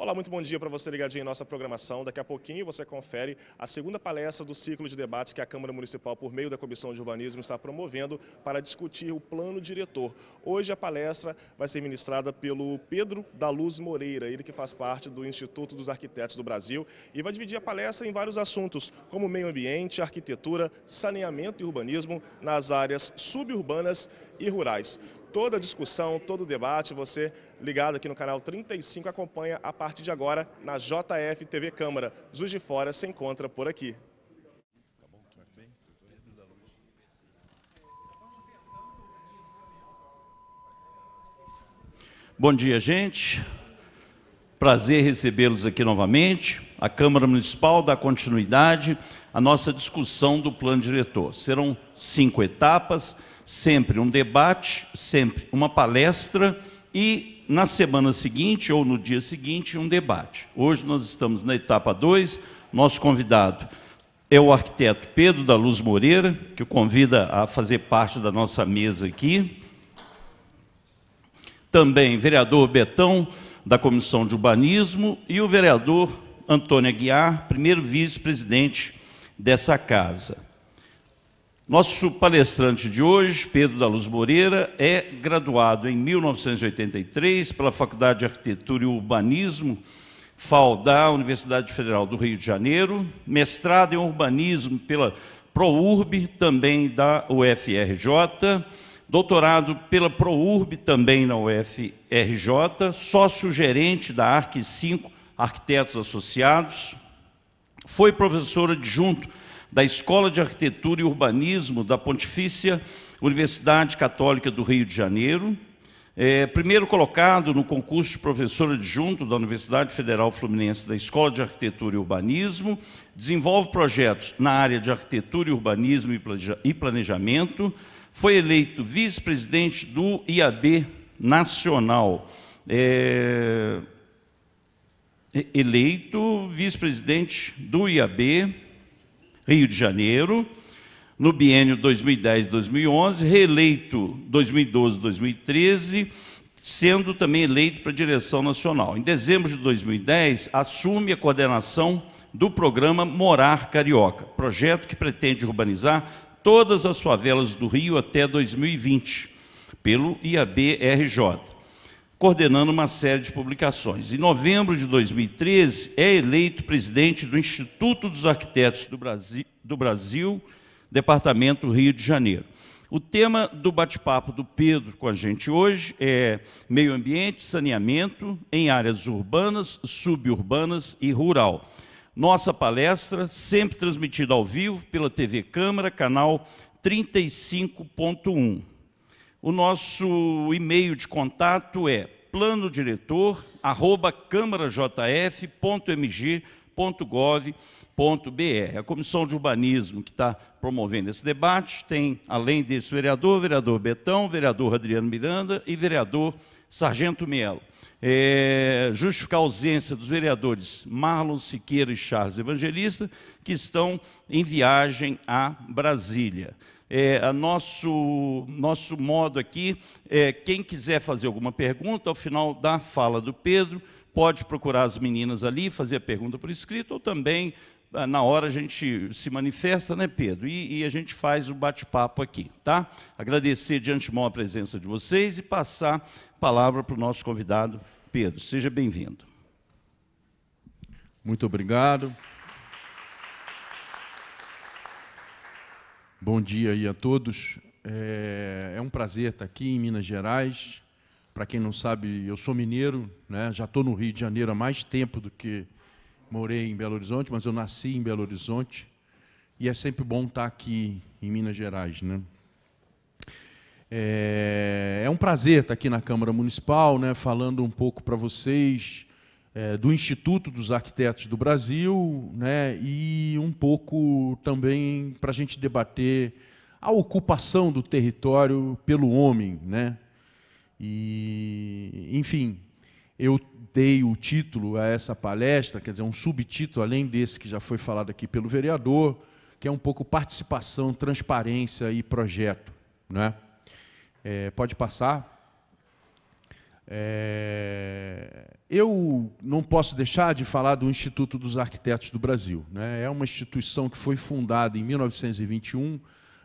Olá, muito bom dia para você ligadinho em nossa programação. Daqui a pouquinho você confere a segunda palestra do ciclo de debates que a Câmara Municipal, por meio da Comissão de Urbanismo, está promovendo para discutir o plano diretor. Hoje a palestra vai ser ministrada pelo Pedro da Luz Moreira, ele que faz parte do Instituto dos Arquitetos do Brasil e vai dividir a palestra em vários assuntos, como meio ambiente, arquitetura, saneamento e urbanismo nas áreas suburbanas e rurais toda discussão, todo debate, você ligado aqui no canal 35 acompanha a partir de agora na JF TV Câmara. Juiz de Fora se encontra por aqui. Bom dia, gente. Prazer recebê-los aqui novamente. A Câmara Municipal dá continuidade à nossa discussão do plano diretor. Serão cinco etapas sempre um debate, sempre uma palestra e na semana seguinte ou no dia seguinte um debate. Hoje nós estamos na etapa 2, nosso convidado é o arquiteto Pedro da Luz Moreira, que o convida a fazer parte da nossa mesa aqui. Também vereador Betão, da Comissão de Urbanismo, e o vereador Antônio Aguiar, primeiro vice-presidente dessa casa. Nosso palestrante de hoje, Pedro da Luz Moreira, é graduado em 1983 pela Faculdade de Arquitetura e Urbanismo, FAO da Universidade Federal do Rio de Janeiro, mestrado em urbanismo pela ProURB, também da UFRJ, doutorado pela ProURB, também na UFRJ, sócio-gerente da ARC 5 Arquitetos Associados, foi professor adjunto da Escola de Arquitetura e Urbanismo da Pontifícia Universidade Católica do Rio de Janeiro, é, primeiro colocado no concurso de professor adjunto da Universidade Federal Fluminense da Escola de Arquitetura e Urbanismo, desenvolve projetos na área de arquitetura e urbanismo e planejamento, foi eleito vice-presidente do IAB Nacional. É, eleito vice-presidente do IAB Rio de Janeiro, no biênio 2010-2011, reeleito 2012-2013, sendo também eleito para a direção nacional. Em dezembro de 2010, assume a coordenação do programa Morar Carioca, projeto que pretende urbanizar todas as favelas do Rio até 2020, pelo IAB-RJ coordenando uma série de publicações. Em novembro de 2013, é eleito presidente do Instituto dos Arquitetos do Brasil, do Brasil Departamento Rio de Janeiro. O tema do bate-papo do Pedro com a gente hoje é meio ambiente, saneamento em áreas urbanas, suburbanas e rural. Nossa palestra, sempre transmitida ao vivo pela TV Câmara, canal 35.1. O nosso e-mail de contato é plano diretor câmarajf.mg.gov.br. A Comissão de Urbanismo que está promovendo esse debate tem, além desse vereador, vereador Betão, vereador Adriano Miranda e vereador Sargento Melo. É, justificar a ausência dos vereadores Marlon Siqueira e Charles Evangelista, que estão em viagem a Brasília é, a nosso, nosso modo aqui, é, quem quiser fazer alguma pergunta, ao final da fala do Pedro, pode procurar as meninas ali, fazer a pergunta por escrito, ou também, ah, na hora a gente se manifesta, né, Pedro? E, e a gente faz o bate-papo aqui, tá? Agradecer de antemão a presença de vocês e passar a palavra para o nosso convidado, Pedro. Seja bem-vindo. Muito obrigado. Bom dia aí a todos. É, é, um prazer estar aqui em Minas Gerais. Para quem não sabe, eu sou mineiro, né? já estou no Rio de Janeiro há mais tempo do que morei em Belo Horizonte, mas eu nasci em Belo Horizonte. E é sempre bom estar aqui em Minas Gerais. Né? É, é um prazer estar aqui na Câmara Municipal, né? falando um pouco para vocês é, do Instituto dos Arquitetos do Brasil, né, e um pouco também para a gente debater a ocupação do território pelo homem, né? E, enfim, eu dei o título a essa palestra, quer dizer, um subtítulo além desse que já foi falado aqui pelo vereador, que é um pouco participação, transparência e projeto, né? É, pode passar. É... Eu não posso deixar de falar do Instituto dos Arquitetos do Brasil. Né? É uma instituição que foi fundada em 1921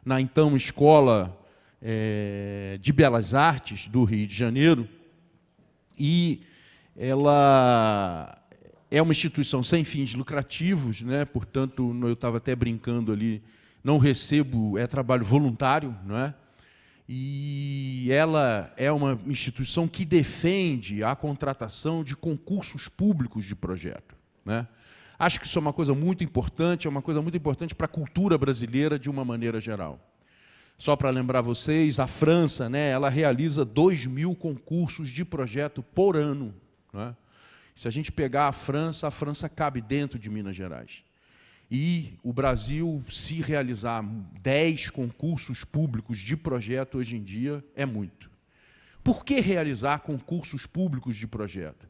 na então Escola é, de Belas Artes do Rio de Janeiro e ela é uma instituição sem fins lucrativos, né? portanto, eu estava até brincando ali, não recebo, é trabalho voluntário, não é? e ela é uma instituição que defende a contratação de concursos públicos de projeto. Né? Acho que isso é uma coisa muito importante, é uma coisa muito importante para a cultura brasileira de uma maneira geral. Só para lembrar vocês, a França, né, ela realiza 2 mil concursos de projeto por ano. Né? Se a gente pegar a França, a França cabe dentro de Minas Gerais e o Brasil se realizar 10 concursos públicos de projeto hoje em dia é muito. Por que realizar concursos públicos de projeto?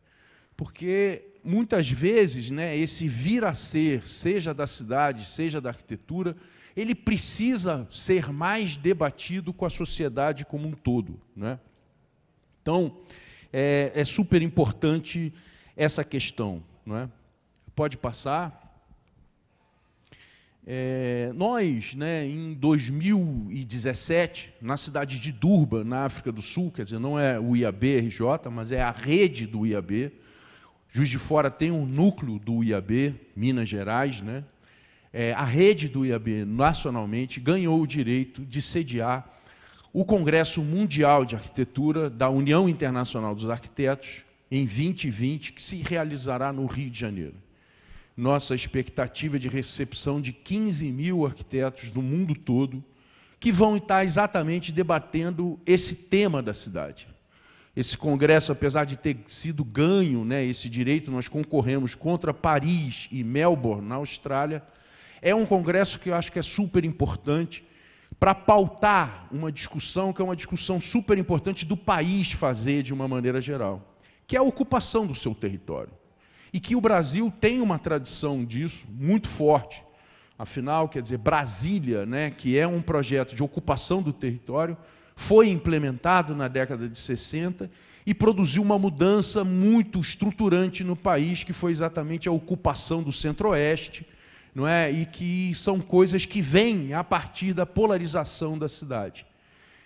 Porque muitas vezes né, esse vir a ser, seja da cidade, seja da arquitetura, ele precisa ser mais debatido com a sociedade como um todo. Né? Então, é, é super importante essa questão. Né? Pode passar. É, nós, né, em 2017, na cidade de Durban, na África do Sul, quer dizer, não é o IAB RJ, mas é a rede do IAB. Juiz de Fora tem um núcleo do IAB, Minas Gerais, né? É, a rede do IAB nacionalmente ganhou o direito de sediar o Congresso Mundial de Arquitetura da União Internacional dos Arquitetos em 2020, que se realizará no Rio de Janeiro nossa expectativa de recepção de 15 mil arquitetos do mundo todo, que vão estar exatamente debatendo esse tema da cidade. Esse congresso, apesar de ter sido ganho né, esse direito, nós concorremos contra Paris e Melbourne, na Austrália. É um congresso que eu acho que é super importante para pautar uma discussão que é uma discussão super importante do país fazer de uma maneira geral, que é a ocupação do seu território e que o Brasil tem uma tradição disso muito forte. Afinal, quer dizer, Brasília, né, que é um projeto de ocupação do território, foi implementado na década de 60 e produziu uma mudança muito estruturante no país, que foi exatamente a ocupação do Centro-Oeste, não é? E que são coisas que vêm a partir da polarização da cidade.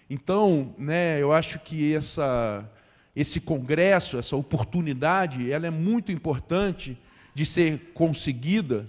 Então, né, eu acho que essa esse congresso, essa oportunidade, ela é muito importante de ser conseguida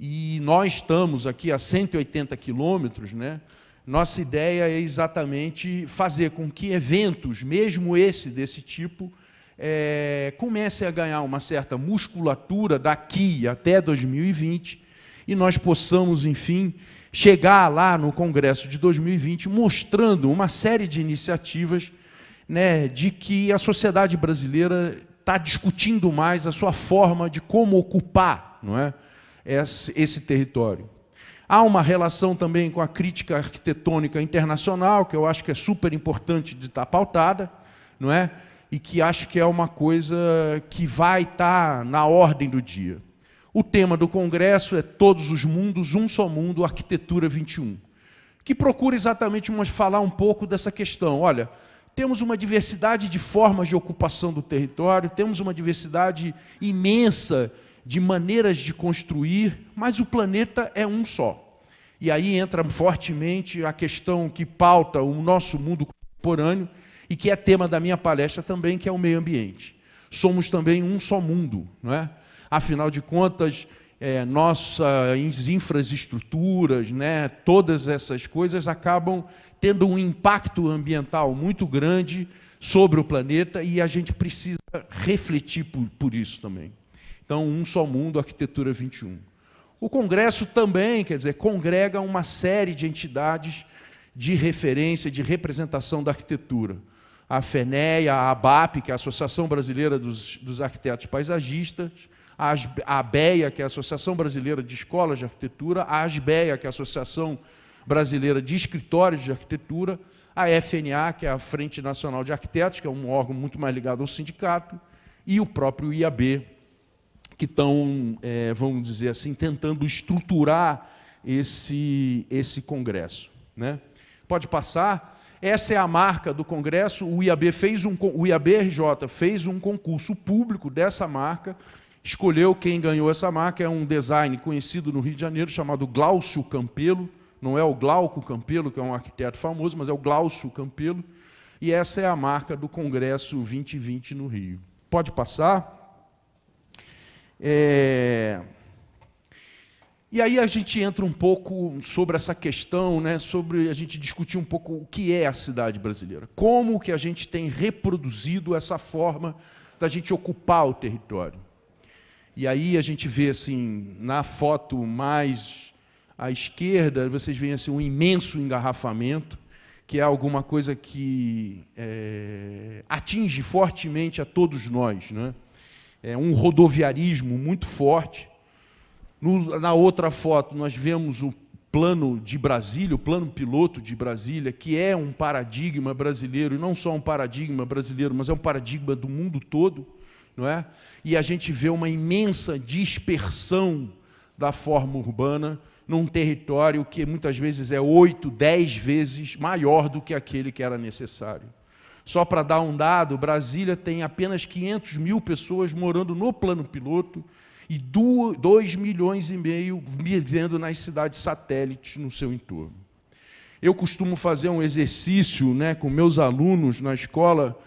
e nós estamos aqui a 180 quilômetros, né? Nossa ideia é exatamente fazer com que eventos, mesmo esse desse tipo, é, comecem a ganhar uma certa musculatura daqui até 2020 e nós possamos, enfim, chegar lá no Congresso de 2020 mostrando uma série de iniciativas né, de que a sociedade brasileira está discutindo mais a sua forma de como ocupar não é, esse, esse território. Há uma relação também com a crítica arquitetônica internacional, que eu acho que é super importante de estar tá pautada, não é? e que acho que é uma coisa que vai estar tá na ordem do dia. O tema do congresso é Todos os Mundos, Um Só Mundo, Arquitetura 21, que procura exatamente falar um pouco dessa questão. Olha, temos uma diversidade de formas de ocupação do território, temos uma diversidade imensa de maneiras de construir, mas o planeta é um só. E aí entra fortemente a questão que pauta o nosso mundo contemporâneo e que é tema da minha palestra também, que é o meio ambiente. Somos também um só mundo, não é? Afinal de contas, é, nossas infraestruturas, né, todas essas coisas acabam tendo um impacto ambiental muito grande sobre o planeta e a gente precisa refletir por, por isso também. Então, um só mundo, arquitetura 21. O Congresso também, quer dizer, congrega uma série de entidades de referência, de representação da arquitetura. A FENEI, a ABAP, que é a Associação Brasileira dos, dos Arquitetos Paisagistas, a ABEA, que é a Associação Brasileira de Escolas de Arquitetura, a ASBEA, que é a Associação Brasileira de Escritórios de Arquitetura, a FNA, que é a Frente Nacional de Arquitetos, que é um órgão muito mais ligado ao sindicato, e o próprio IAB, que estão, é, vamos dizer assim, tentando estruturar esse, esse congresso. Né? Pode passar. Essa é a marca do Congresso. O IAB fez um, o IABRJ fez um concurso público dessa marca. Escolheu quem ganhou essa marca é um design conhecido no Rio de Janeiro chamado Glaucio Campelo. Não é o Glauco Campelo, que é um arquiteto famoso, mas é o Glaucio Campelo. E essa é a marca do Congresso 2020 no Rio. Pode passar? É... E aí a gente entra um pouco sobre essa questão, né, sobre a gente discutir um pouco o que é a cidade brasileira, como que a gente tem reproduzido essa forma da gente ocupar o território. E aí a gente vê assim, na foto mais à esquerda, vocês veem assim, um imenso engarrafamento, que é alguma coisa que é, atinge fortemente a todos nós. Né? É um rodoviarismo muito forte. No, na outra foto, nós vemos o plano de Brasília, o plano piloto de Brasília, que é um paradigma brasileiro, e não só um paradigma brasileiro, mas é um paradigma do mundo todo, não é? E a gente vê uma imensa dispersão da forma urbana num território que muitas vezes é oito, dez vezes maior do que aquele que era necessário. Só para dar um dado, Brasília tem apenas 500 mil pessoas morando no plano piloto e 2 milhões e meio vivendo nas cidades satélites no seu entorno. Eu costumo fazer um exercício né, com meus alunos na escola,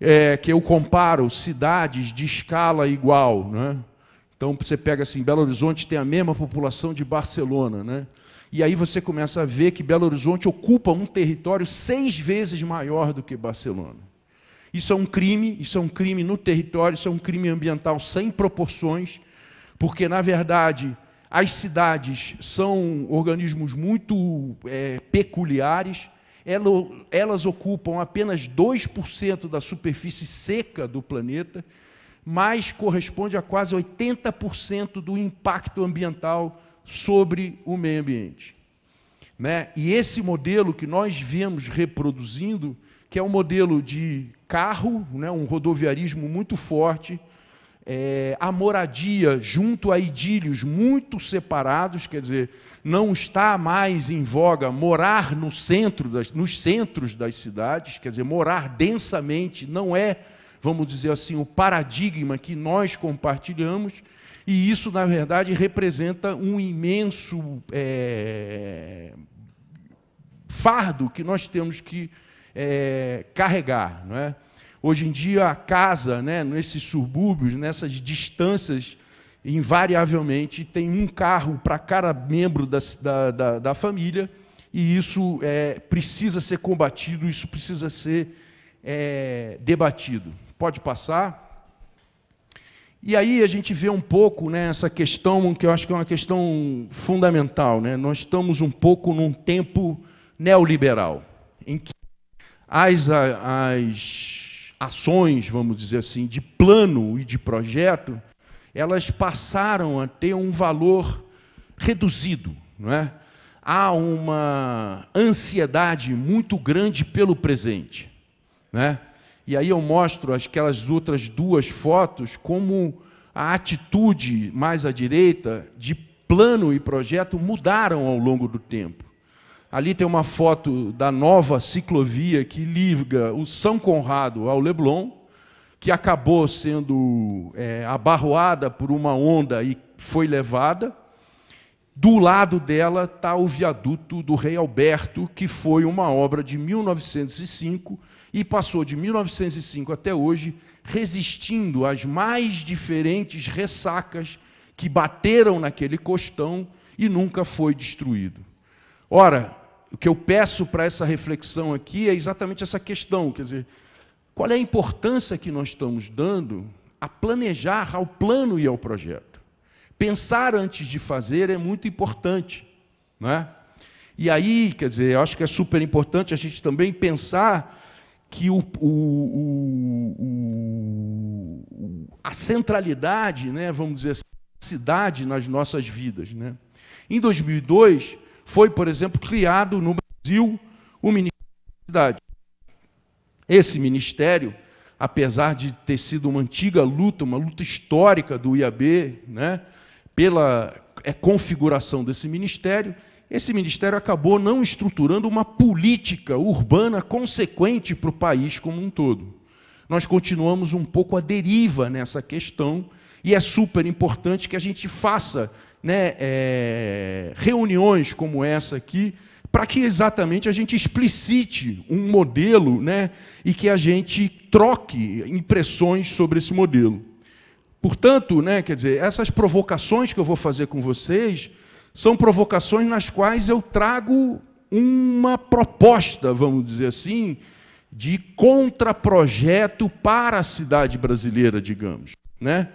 é, que eu comparo cidades de escala igual. Né? Então você pega assim, Belo Horizonte tem a mesma população de Barcelona, né? E aí você começa a ver que Belo Horizonte ocupa um território seis vezes maior do que Barcelona. Isso é um crime, isso é um crime no território, isso é um crime ambiental sem proporções, porque na verdade as cidades são organismos muito é, peculiares. Elas ocupam apenas 2% da superfície seca do planeta mas corresponde a quase 80% do impacto ambiental sobre o meio ambiente. Né? E esse modelo que nós vemos reproduzindo, que é um modelo de carro, né, um rodoviarismo muito forte, é, a moradia junto a idílios muito separados, quer dizer, não está mais em voga morar no centro das, nos centros das cidades, quer dizer, morar densamente não é vamos dizer assim, o paradigma que nós compartilhamos, e isso, na verdade, representa um imenso é, fardo que nós temos que é, carregar. Não é? Hoje em dia, a casa, né, nesses subúrbios, nessas distâncias, invariavelmente tem um carro para cada membro da, da, da, da família, e isso é, precisa ser combatido, isso precisa ser é, debatido. Pode passar. E aí a gente vê um pouco né, essa questão, que eu acho que é uma questão fundamental. Né? Nós estamos um pouco num tempo neoliberal, em que as, as ações, vamos dizer assim, de plano e de projeto, elas passaram a ter um valor reduzido. Não é? Há uma ansiedade muito grande pelo presente. Né? E aí eu mostro aquelas outras duas fotos como a atitude mais à direita de plano e projeto mudaram ao longo do tempo. Ali tem uma foto da nova ciclovia que liga o São Conrado ao Leblon, que acabou sendo é, abarroada por uma onda e foi levada. Do lado dela está o viaduto do Rei Alberto, que foi uma obra de 1905 e passou de 1905 até hoje resistindo às mais diferentes ressacas que bateram naquele costão e nunca foi destruído. Ora, o que eu peço para essa reflexão aqui é exatamente essa questão, quer dizer, qual é a importância que nós estamos dando a planejar, ao plano e ao projeto. Pensar antes de fazer é muito importante, não é? E aí, quer dizer, eu acho que é super importante a gente também pensar que o, o, o, a centralidade, né, vamos dizer assim, cidade nas nossas vidas. Né? Em 2002, foi, por exemplo, criado no Brasil o Ministério da Cidade. Esse ministério, apesar de ter sido uma antiga luta, uma luta histórica do IAB, né, pela é, configuração desse ministério, esse ministério acabou não estruturando uma política urbana consequente para o país como um todo. Nós continuamos um pouco à deriva nessa questão e é super importante que a gente faça né, é, reuniões como essa aqui para que exatamente a gente explicite um modelo né, e que a gente troque impressões sobre esse modelo. Portanto, né, quer dizer, essas provocações que eu vou fazer com vocês, são provocações nas quais eu trago uma proposta, vamos dizer assim, de contraprojeto para a cidade brasileira, digamos. Né?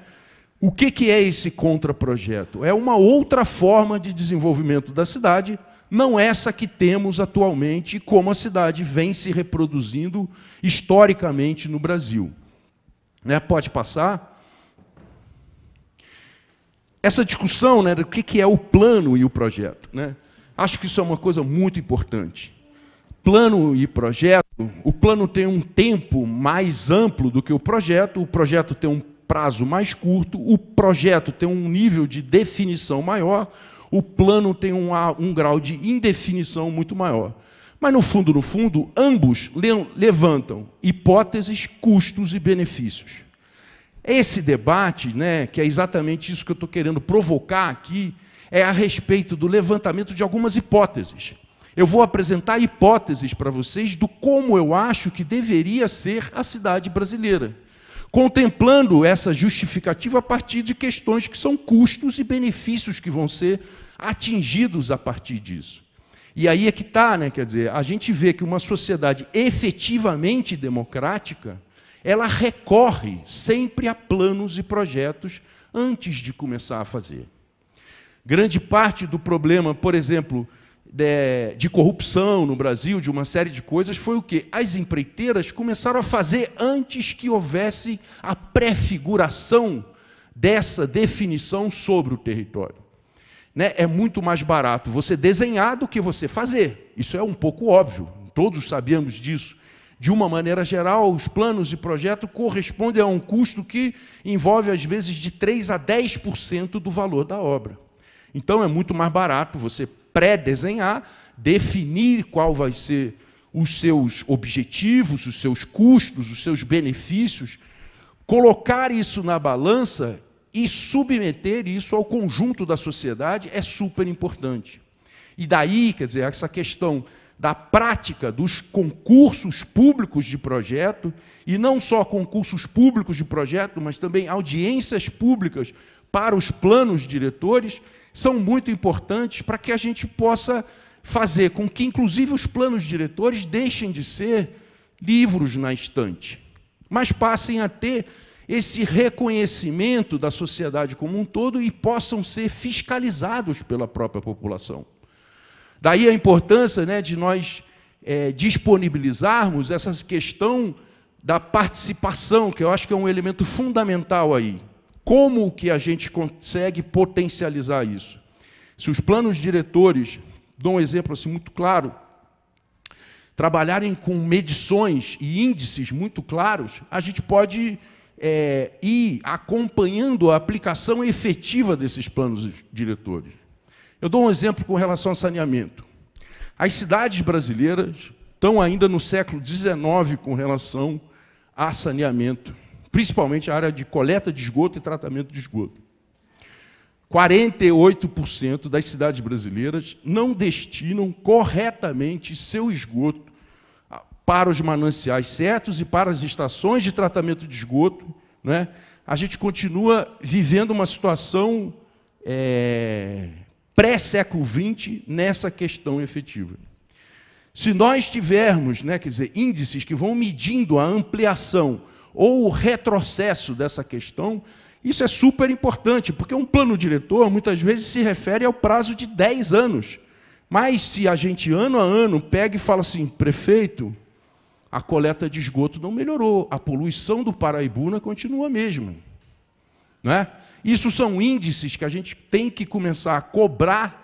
O que, que é esse contraprojeto? É uma outra forma de desenvolvimento da cidade, não essa que temos atualmente, como a cidade vem se reproduzindo historicamente no Brasil. Né? Pode passar? essa discussão né, do que é o plano e o projeto. Né? Acho que isso é uma coisa muito importante. Plano e projeto, o plano tem um tempo mais amplo do que o projeto, o projeto tem um prazo mais curto, o projeto tem um nível de definição maior, o plano tem um, um grau de indefinição muito maior. Mas, no fundo, no fundo, ambos levantam hipóteses, custos e benefícios. Esse debate, né, que é exatamente isso que eu estou querendo provocar aqui, é a respeito do levantamento de algumas hipóteses. Eu vou apresentar hipóteses para vocês do como eu acho que deveria ser a cidade brasileira, contemplando essa justificativa a partir de questões que são custos e benefícios que vão ser atingidos a partir disso. E aí é que está, né? quer dizer, a gente vê que uma sociedade efetivamente democrática ela recorre sempre a planos e projetos antes de começar a fazer. Grande parte do problema, por exemplo, de, de, corrupção no Brasil, de uma série de coisas, foi o que as empreiteiras começaram a fazer antes que houvesse a prefiguração dessa definição sobre o território. Né? É muito mais barato você desenhar do que você fazer. Isso é um pouco óbvio, todos sabemos disso de uma maneira geral, os planos e projetos correspondem a um custo que envolve, às vezes, de 3 a 10% do valor da obra. Então, é muito mais barato você pré-desenhar, definir qual vai ser os seus objetivos, os seus custos, os seus benefícios, colocar isso na balança e submeter isso ao conjunto da sociedade é super importante. E daí, quer dizer, essa questão da prática dos concursos públicos de projeto, e não só concursos públicos de projeto, mas também audiências públicas para os planos diretores, são muito importantes para que a gente possa fazer com que, inclusive, os planos diretores deixem de ser livros na estante, mas passem a ter esse reconhecimento da sociedade como um todo e possam ser fiscalizados pela própria população. Daí a importância né, de nós é, disponibilizarmos essa questão da participação, que eu acho que é um elemento fundamental aí. Como que a gente consegue potencializar isso? Se os planos diretores, dou um exemplo assim muito claro, trabalharem com medições e índices muito claros, a gente pode é, ir acompanhando a aplicação efetiva desses planos diretores. Eu dou um exemplo com relação ao saneamento. As cidades brasileiras estão ainda no século XIX com relação a saneamento, principalmente a área de coleta de esgoto e tratamento de esgoto. 48% das cidades brasileiras não destinam corretamente seu esgoto para os mananciais certos e para as estações de tratamento de esgoto. Né? A gente continua vivendo uma situação é pré-século XX nessa questão efetiva. Se nós tivermos, né, quer dizer, índices que vão medindo a ampliação ou o retrocesso dessa questão, isso é super importante, porque um plano diretor muitas vezes se refere ao prazo de 10 anos. Mas se a gente ano a ano pega e fala assim, prefeito, a coleta de esgoto não melhorou, a poluição do Paraibuna continua a mesma. Né? Isso são índices que a gente tem que começar a cobrar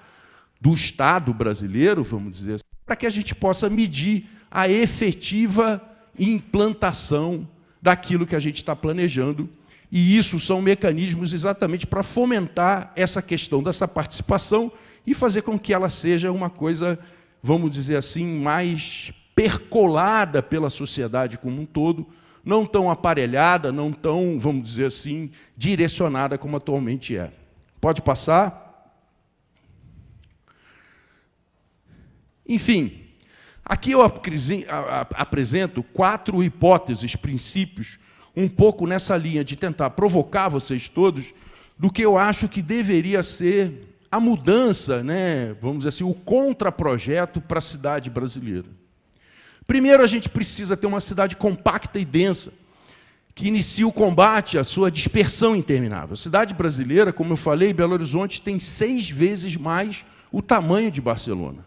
do Estado brasileiro, vamos dizer assim, para que a gente possa medir a efetiva implantação daquilo que a gente está planejando. E isso são mecanismos exatamente para fomentar essa questão dessa participação e fazer com que ela seja uma coisa, vamos dizer assim, mais percolada pela sociedade como um todo, não tão aparelhada, não tão, vamos dizer assim, direcionada como atualmente é. Pode passar? Enfim, aqui eu apresento quatro hipóteses, princípios, um pouco nessa linha de tentar provocar vocês todos do que eu acho que deveria ser a mudança, né, vamos dizer assim, o contraprojeto para a cidade brasileira. Primeiro, a gente precisa ter uma cidade compacta e densa, que inicie o combate à sua dispersão interminável. A cidade brasileira, como eu falei, Belo Horizonte tem seis vezes mais o tamanho de Barcelona.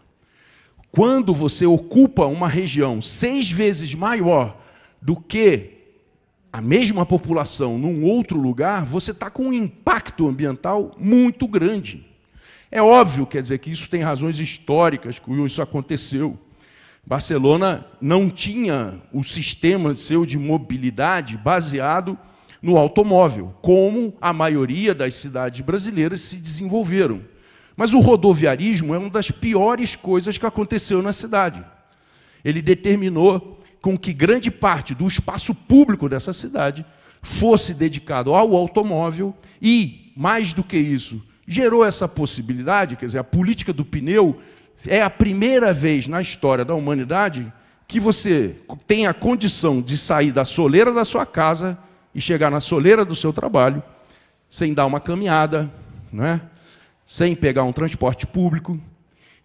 Quando você ocupa uma região seis vezes maior do que a mesma população num outro lugar, você está com um impacto ambiental muito grande. É óbvio, quer dizer, que isso tem razões históricas, que isso aconteceu. Barcelona não tinha o sistema seu de mobilidade baseado no automóvel, como a maioria das cidades brasileiras se desenvolveram. Mas o rodoviarismo é uma das piores coisas que aconteceu na cidade. Ele determinou com que grande parte do espaço público dessa cidade fosse dedicado ao automóvel e, mais do que isso, gerou essa possibilidade, quer dizer, a política do pneu é a primeira vez na história da humanidade que você tem a condição de sair da soleira da sua casa e chegar na soleira do seu trabalho, sem dar uma caminhada, né? sem pegar um transporte público.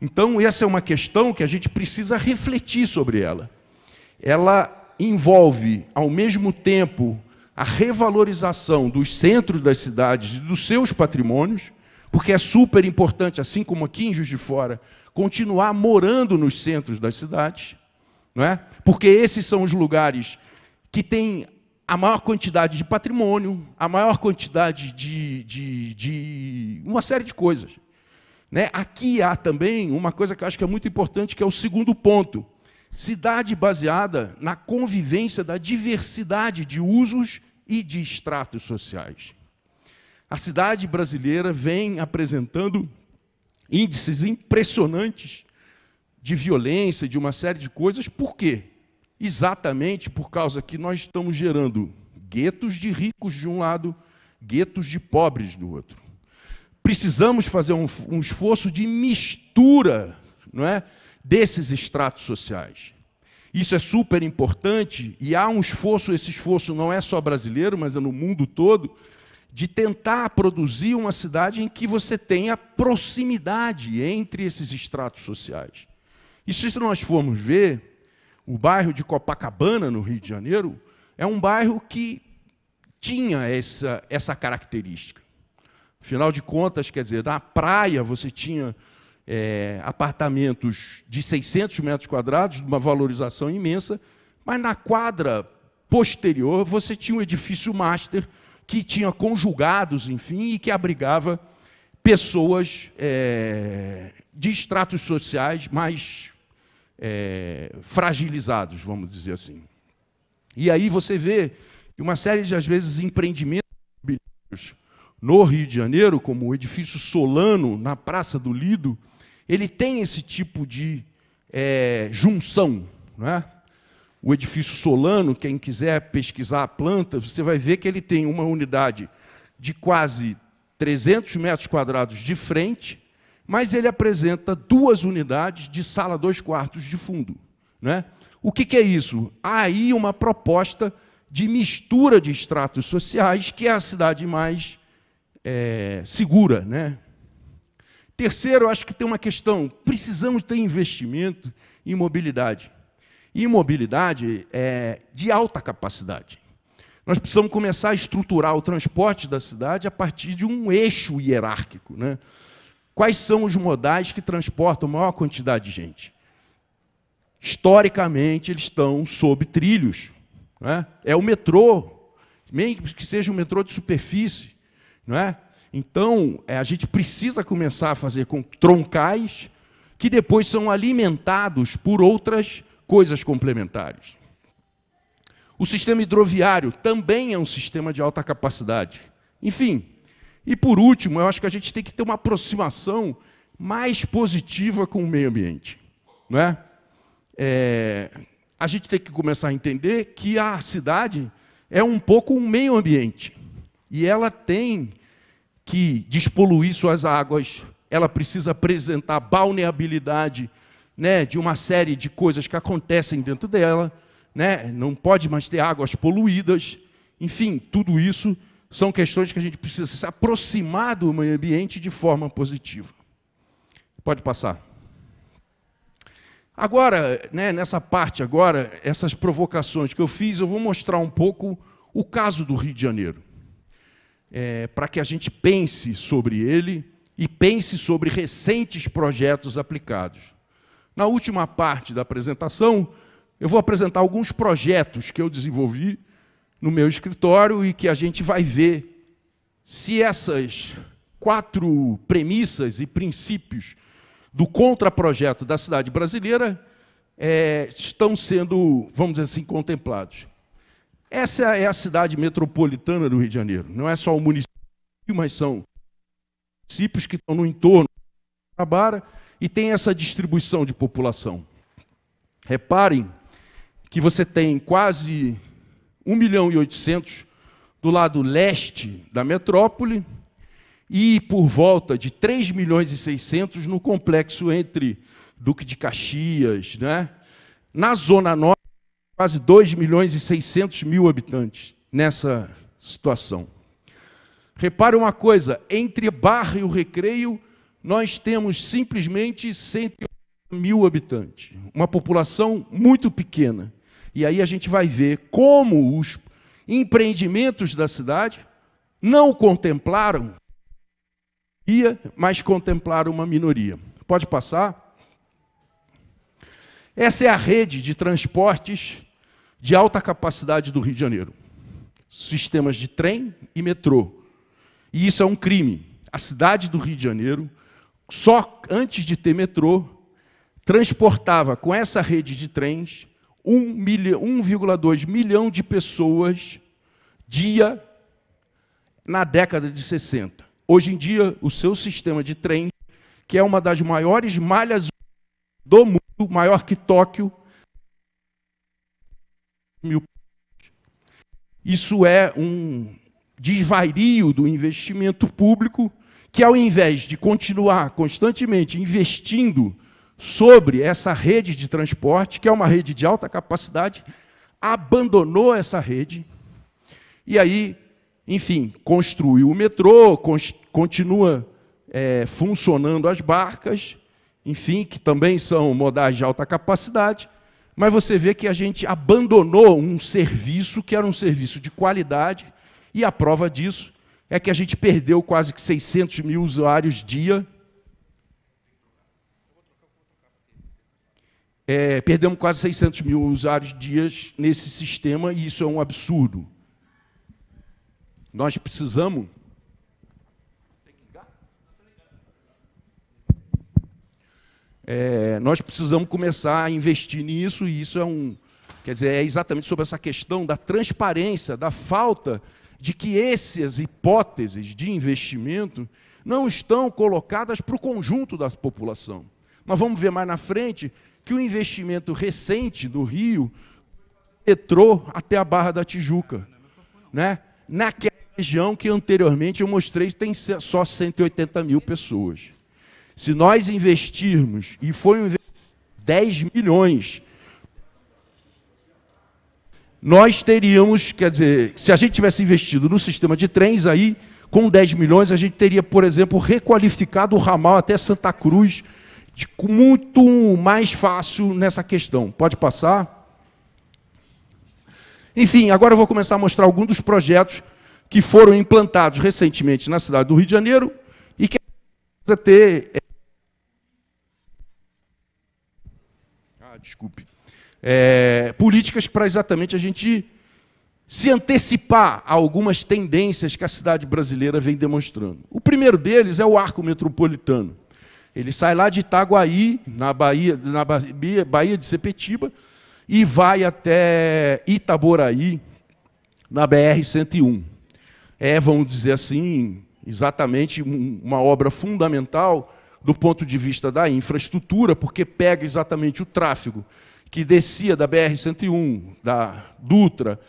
Então, essa é uma questão que a gente precisa refletir sobre ela. Ela envolve, ao mesmo tempo, a revalorização dos centros das cidades e dos seus patrimônios, porque é super importante, assim como aqui em Juiz de Fora, continuar morando nos centros das cidades, não é? Porque esses são os lugares que têm a maior quantidade de patrimônio, a maior quantidade de, de, de uma série de coisas. Né? Aqui há também uma coisa que eu acho que é muito importante, que é o segundo ponto. Cidade baseada na convivência da diversidade de usos e de estratos sociais. A cidade brasileira vem apresentando índices impressionantes de violência, de uma série de coisas. Por quê? Exatamente por causa que nós estamos gerando guetos de ricos de um lado, guetos de pobres do outro. Precisamos fazer um, um esforço de mistura, não é, desses estratos sociais. Isso é super importante e há um esforço, esse esforço não é só brasileiro, mas é no mundo todo, de tentar produzir uma cidade em que você tenha proximidade entre esses estratos sociais. E se nós formos ver, o bairro de Copacabana, no Rio de Janeiro, é um bairro que tinha essa, essa característica. Afinal de contas, quer dizer, na praia você tinha é, apartamentos de 600 metros quadrados, uma valorização imensa, mas na quadra posterior você tinha um edifício master que tinha conjugados, enfim, e que abrigava pessoas é, de estratos sociais mais é, fragilizados, vamos dizer assim. E aí você vê que uma série de, às vezes, empreendimentos no Rio de Janeiro, como o edifício Solano, na Praça do Lido, ele tem esse tipo de é, junção. Não é? o edifício Solano, quem quiser pesquisar a planta, você vai ver que ele tem uma unidade de quase 300 metros quadrados de frente, mas ele apresenta duas unidades de sala dois quartos de fundo. Né? O que, que é isso? Há aí uma proposta de mistura de estratos sociais, que é a cidade mais é, segura. Né? Terceiro, acho que tem uma questão: precisamos ter investimento em mobilidade. E mobilidade é, de alta capacidade. Nós precisamos começar a estruturar o transporte da cidade a partir de um eixo hierárquico. Né? Quais são os modais que transportam a maior quantidade de gente? Historicamente, eles estão sob trilhos. Né? É o metrô, mesmo que seja um metrô de superfície. Não é? Então, é, a gente precisa começar a fazer com troncais que depois são alimentados por outras coisas complementares. O sistema hidroviário também é um sistema de alta capacidade. Enfim, e por último, eu acho que a gente tem que ter uma aproximação mais positiva com o meio ambiente. Não é? É, a gente tem que começar a entender que a cidade é um pouco um meio ambiente. E ela tem que despoluir suas águas, ela precisa apresentar balneabilidade né, de uma série de coisas que acontecem dentro dela, né? Não pode mais ter águas poluídas. Enfim, tudo isso são questões que a gente precisa se aproximar do meio ambiente de forma positiva. Pode passar. Agora, né, nessa parte agora, essas provocações que eu fiz, eu vou mostrar um pouco o caso do Rio de Janeiro, é, para que a gente pense sobre ele e pense sobre recentes projetos aplicados. Na última parte da apresentação, eu vou apresentar alguns projetos que eu desenvolvi no meu escritório e que a gente vai ver se essas quatro premissas e princípios do contraprojeto da cidade brasileira é, estão sendo, vamos dizer assim, contemplados. Essa é a cidade metropolitana do Rio de Janeiro. Não é só o município, mas são municípios que estão no entorno de Guanabara e tem essa distribuição de população. Reparem que você tem quase 1 milhão e 800 do lado leste da metrópole e por volta de 3 milhões e 600 no complexo entre Duque de Caxias, né? Na zona norte, quase 2 milhões e 600 mil habitantes nessa situação. Repare uma coisa, entre Barra e o Recreio, nós temos simplesmente 180 mil habitantes, uma população muito pequena. E aí a gente vai ver como os empreendimentos da cidade não contemplaram mas contemplaram uma minoria. Pode passar? Essa é a rede de transportes de alta capacidade do Rio de Janeiro. Sistemas de trem e metrô. E isso é um crime. A cidade do Rio de Janeiro só antes de ter metrô, transportava com essa rede de trens 1,2 milhão de pessoas dia na década de 60. Hoje em dia, o seu sistema de trem, que é uma das maiores malhas do mundo, maior que Tóquio, isso é um desvario do investimento público que ao invés de continuar constantemente investindo sobre essa rede de transporte, que é uma rede de alta capacidade, abandonou essa rede e aí, enfim, construiu o metrô, continua é, funcionando as barcas, enfim, que também são modais de alta capacidade, mas você vê que a gente abandonou um serviço que era um serviço de qualidade, e a prova disso é que a gente perdeu quase que 600 mil usuários dia. É, perdemos quase 600 mil usuários dias nesse sistema e isso é um absurdo. Nós precisamos. É, nós precisamos começar a investir nisso e isso é um. Quer dizer, é exatamente sobre essa questão da transparência, da falta de que essas hipóteses de investimento não estão colocadas para o conjunto da população. Nós vamos ver mais na frente que o investimento recente do Rio petrou até a Barra da Tijuca, né? naquela região que anteriormente eu mostrei tem só 180 mil pessoas. Se nós investirmos, e foi um 10 milhões nós teríamos, quer dizer, se a gente tivesse investido no sistema de trens, aí com 10 milhões a gente teria, por exemplo, requalificado o ramal até Santa Cruz, de, muito mais fácil nessa questão. Pode passar? Enfim, agora eu vou começar a mostrar alguns dos projetos que foram implantados recentemente na cidade do Rio de Janeiro e que precisa ter. É, ah, desculpe é, políticas para exatamente a gente se antecipar a algumas tendências que a cidade brasileira vem demonstrando. O primeiro deles é o arco metropolitano. Ele sai lá de Itaguaí, na Bahia, na Bahia, Bahia de Sepetiba, e vai até Itaboraí, na BR-101. É, vamos dizer assim, exatamente uma obra fundamental do ponto de vista da infraestrutura, porque pega exatamente o tráfego que descia da BR-101, da Dutra,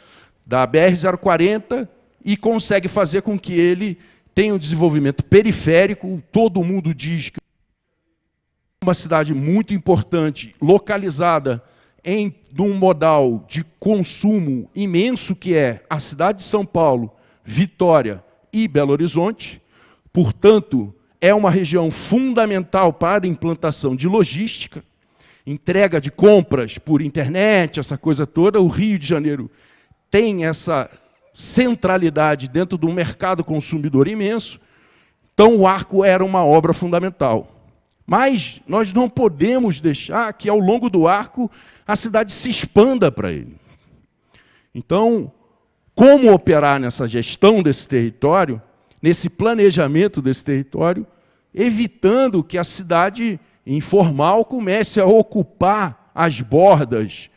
da BR-040 e consegue fazer com que ele tenha um desenvolvimento periférico. Todo mundo diz que é uma cidade muito importante, localizada em um modal de consumo imenso que é a cidade de São Paulo, Vitória e Belo Horizonte. Portanto, é uma região fundamental para a implantação de logística entrega de compras por internet, essa coisa toda, o Rio de Janeiro tem essa centralidade dentro de um mercado consumidor imenso. Então o arco era uma obra fundamental. Mas nós não podemos deixar que ao longo do arco a cidade se expanda para ele. Então, como operar nessa gestão desse território, nesse planejamento desse território, evitando que a cidade informal comece a ocupar as bordas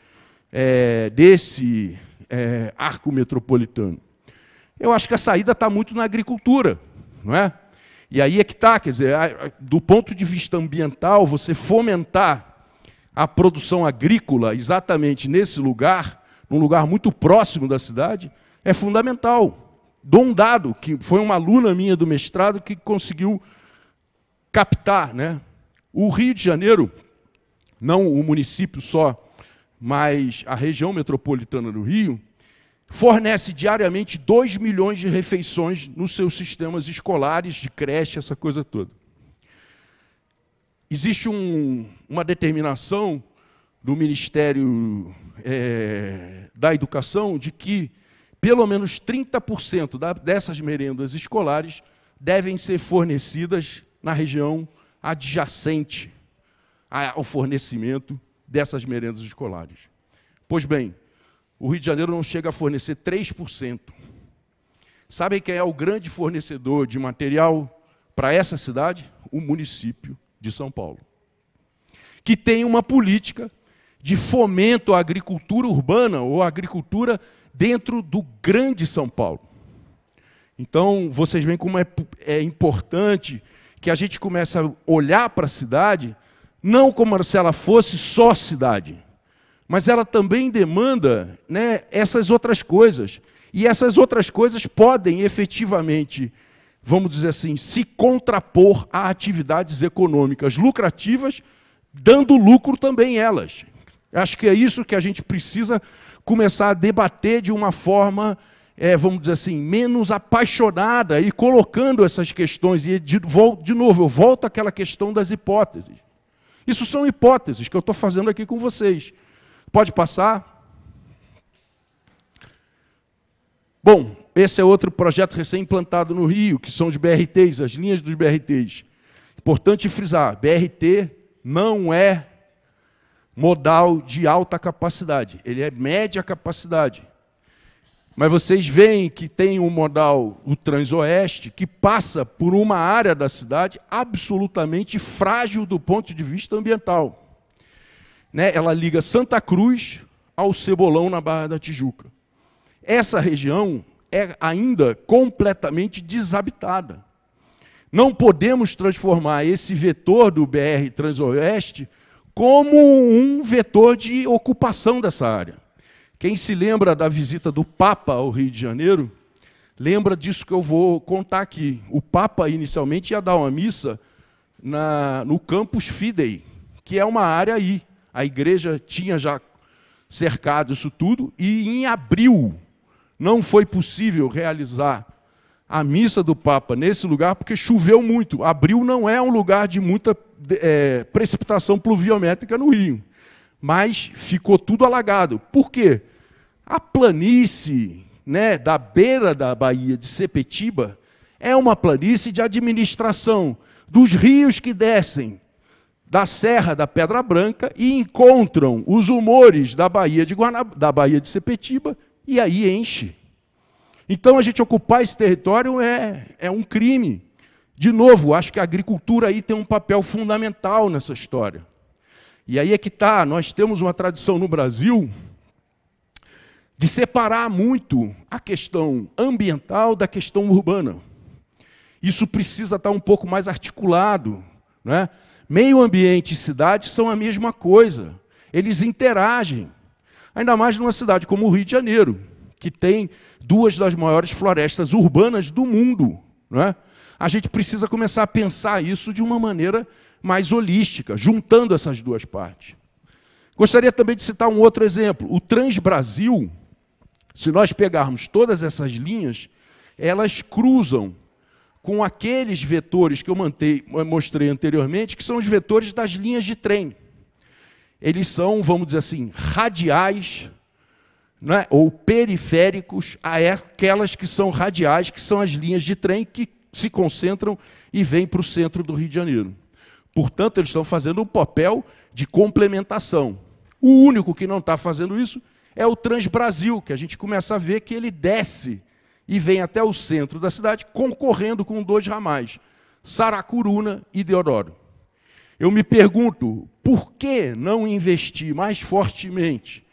é, desse é, arco metropolitano. Eu acho que a saída está muito na agricultura, não é? E aí é que está, quer dizer, do ponto de vista ambiental, você fomentar a produção agrícola exatamente nesse lugar, num lugar muito próximo da cidade, é fundamental. Dou um dado, que foi uma aluna minha do mestrado que conseguiu captar, né? O Rio de Janeiro, não o município só, mas a região metropolitana do Rio, fornece diariamente 2 milhões de refeições nos seus sistemas escolares, de creche, essa coisa toda. Existe um, uma determinação do Ministério é, da Educação de que pelo menos 30% da, dessas merendas escolares devem ser fornecidas na região metropolitana adjacente ao fornecimento dessas merendas escolares. Pois bem, o Rio de Janeiro não chega a fornecer 3%. Sabe quem é o grande fornecedor de material para essa cidade? O município de São Paulo. Que tem uma política de fomento à agricultura urbana ou agricultura dentro do grande São Paulo. Então, vocês veem como é, é importante que a gente começa a olhar para a cidade, não como se ela fosse só cidade, mas ela também demanda né, essas outras coisas. E essas outras coisas podem efetivamente, vamos dizer assim, se contrapor a atividades econômicas lucrativas, dando lucro também elas. Acho que é isso que a gente precisa começar a debater de uma forma é, vamos dizer assim, menos apaixonada e colocando essas questões. E de, de novo, eu volto àquela questão das hipóteses. Isso são hipóteses que eu estou fazendo aqui com vocês. Pode passar? Bom, esse é outro projeto recém-implantado no Rio, que são os BRTs, as linhas dos BRTs. Importante frisar: BRT não é modal de alta capacidade, ele é média capacidade. Mas vocês veem que tem um modal, o Transoeste, que passa por uma área da cidade absolutamente frágil do ponto de vista ambiental. Né? Ela liga Santa Cruz ao Cebolão, na Barra da Tijuca. Essa região é ainda completamente desabitada. Não podemos transformar esse vetor do BR Transoeste como um vetor de ocupação dessa área. Quem se lembra da visita do Papa ao Rio de Janeiro, lembra disso que eu vou contar aqui. O Papa inicialmente ia dar uma missa na, no Campus Fidei, que é uma área aí. A igreja tinha já cercado isso tudo, e em abril não foi possível realizar a missa do Papa nesse lugar porque choveu muito. Abril não é um lugar de muita é, precipitação pluviométrica no Rio, mas ficou tudo alagado. Por quê? A planície né, da beira da Baía de Sepetiba é uma planície de administração dos rios que descem da Serra da Pedra Branca e encontram os humores da Baía de, Guanab da Baía de Sepetiba e aí enche. Então a gente ocupar esse território é, é um crime. De novo, acho que a agricultura aí tem um papel fundamental nessa história. E aí é que está, nós temos uma tradição no Brasil de separar muito a questão ambiental da questão urbana. Isso precisa estar um pouco mais articulado. Né? Meio ambiente e cidade são a mesma coisa, eles interagem. Ainda mais numa cidade como o Rio de Janeiro, que tem duas das maiores florestas urbanas do mundo. Né? A gente precisa começar a pensar isso de uma maneira mais holística, juntando essas duas partes. Gostaria também de citar um outro exemplo. O Trans Brasil se nós pegarmos todas essas linhas, elas cruzam com aqueles vetores que eu mantei, mostrei anteriormente, que são os vetores das linhas de trem. Eles são, vamos dizer assim, radiais né, ou periféricos àquelas aquelas que são radiais, que são as linhas de trem que se concentram e vêm para o centro do Rio de Janeiro. Portanto, eles estão fazendo o um papel de complementação. O único que não está fazendo isso é o Transbrasil, que a gente começa a ver que ele desce e vem até o centro da cidade, concorrendo com dois ramais, Saracuruna e Deodoro. Eu me pergunto, por que não investir mais fortemente?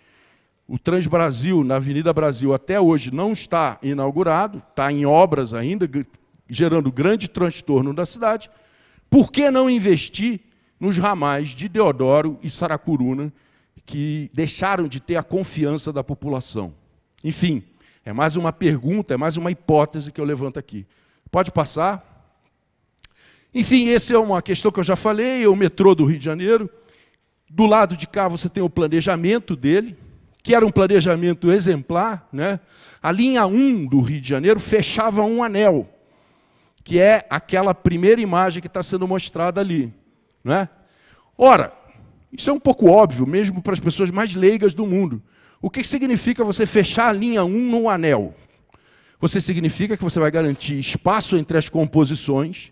O Transbrasil, na Avenida Brasil, até hoje não está inaugurado, está em obras ainda, gerando grande transtorno da cidade. Por que não investir nos ramais de Deodoro e Saracuruna, que deixaram de ter a confiança da população. Enfim, é mais uma pergunta, é mais uma hipótese que eu levanto aqui. Pode passar? Enfim, essa é uma questão que eu já falei, é o metrô do Rio de Janeiro. Do lado de cá você tem o planejamento dele, que era um planejamento exemplar. Né? A linha 1 do Rio de Janeiro fechava um anel, que é aquela primeira imagem que está sendo mostrada ali. Né? Ora, isso é um pouco óbvio, mesmo para as pessoas mais leigas do mundo. O que significa você fechar a linha 1 no anel? Você significa que você vai garantir espaço entre as composições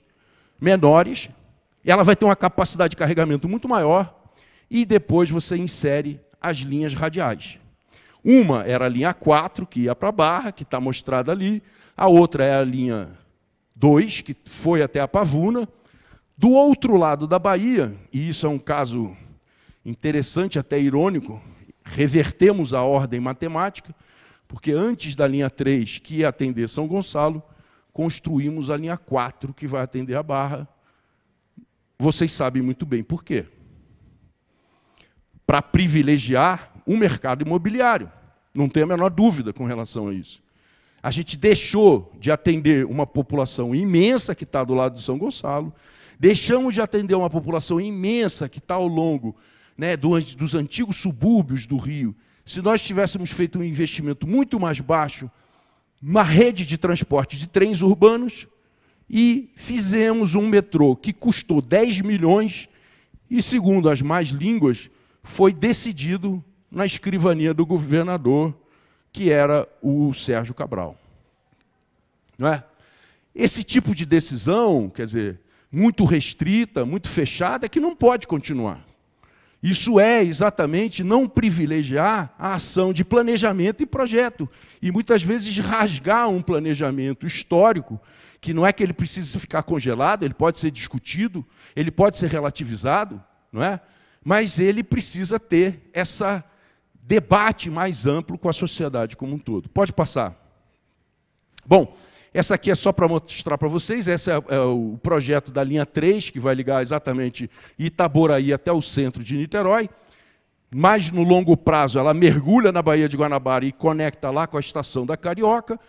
menores, ela vai ter uma capacidade de carregamento muito maior, e depois você insere as linhas radiais. Uma era a linha 4, que ia para a barra, que está mostrada ali, a outra é a linha 2, que foi até a Pavuna. Do outro lado da Bahia, e isso é um caso interessante, até irônico, revertemos a ordem matemática, porque antes da linha 3, que ia atender São Gonçalo, construímos a linha 4, que vai atender a Barra. Vocês sabem muito bem por quê. Para privilegiar o mercado imobiliário, não tem a menor dúvida com relação a isso. A gente deixou de atender uma população imensa que está do lado de São Gonçalo, deixamos de atender uma população imensa que está ao longo né, do, dos antigos subúrbios do Rio, se nós tivéssemos feito um investimento muito mais baixo na rede de transporte de trens urbanos e fizemos um metrô que custou 10 milhões e, segundo as mais línguas, foi decidido na escrivania do governador, que era o Sérgio Cabral. Não é? Esse tipo de decisão, quer dizer, muito restrita, muito fechada, é que não pode continuar. Isso é exatamente não privilegiar a ação de planejamento e projeto, e muitas vezes rasgar um planejamento histórico, que não é que ele precisa ficar congelado, ele pode ser discutido, ele pode ser relativizado, não é? Mas ele precisa ter esse debate mais amplo com a sociedade como um todo. Pode passar. Bom, essa aqui é só para mostrar para vocês, esse é, é, o projeto da linha 3, que vai ligar exatamente Itaboraí até o centro de Niterói. Mas no longo prazo, ela mergulha na Baía de Guanabara e conecta lá com a estação da Carioca.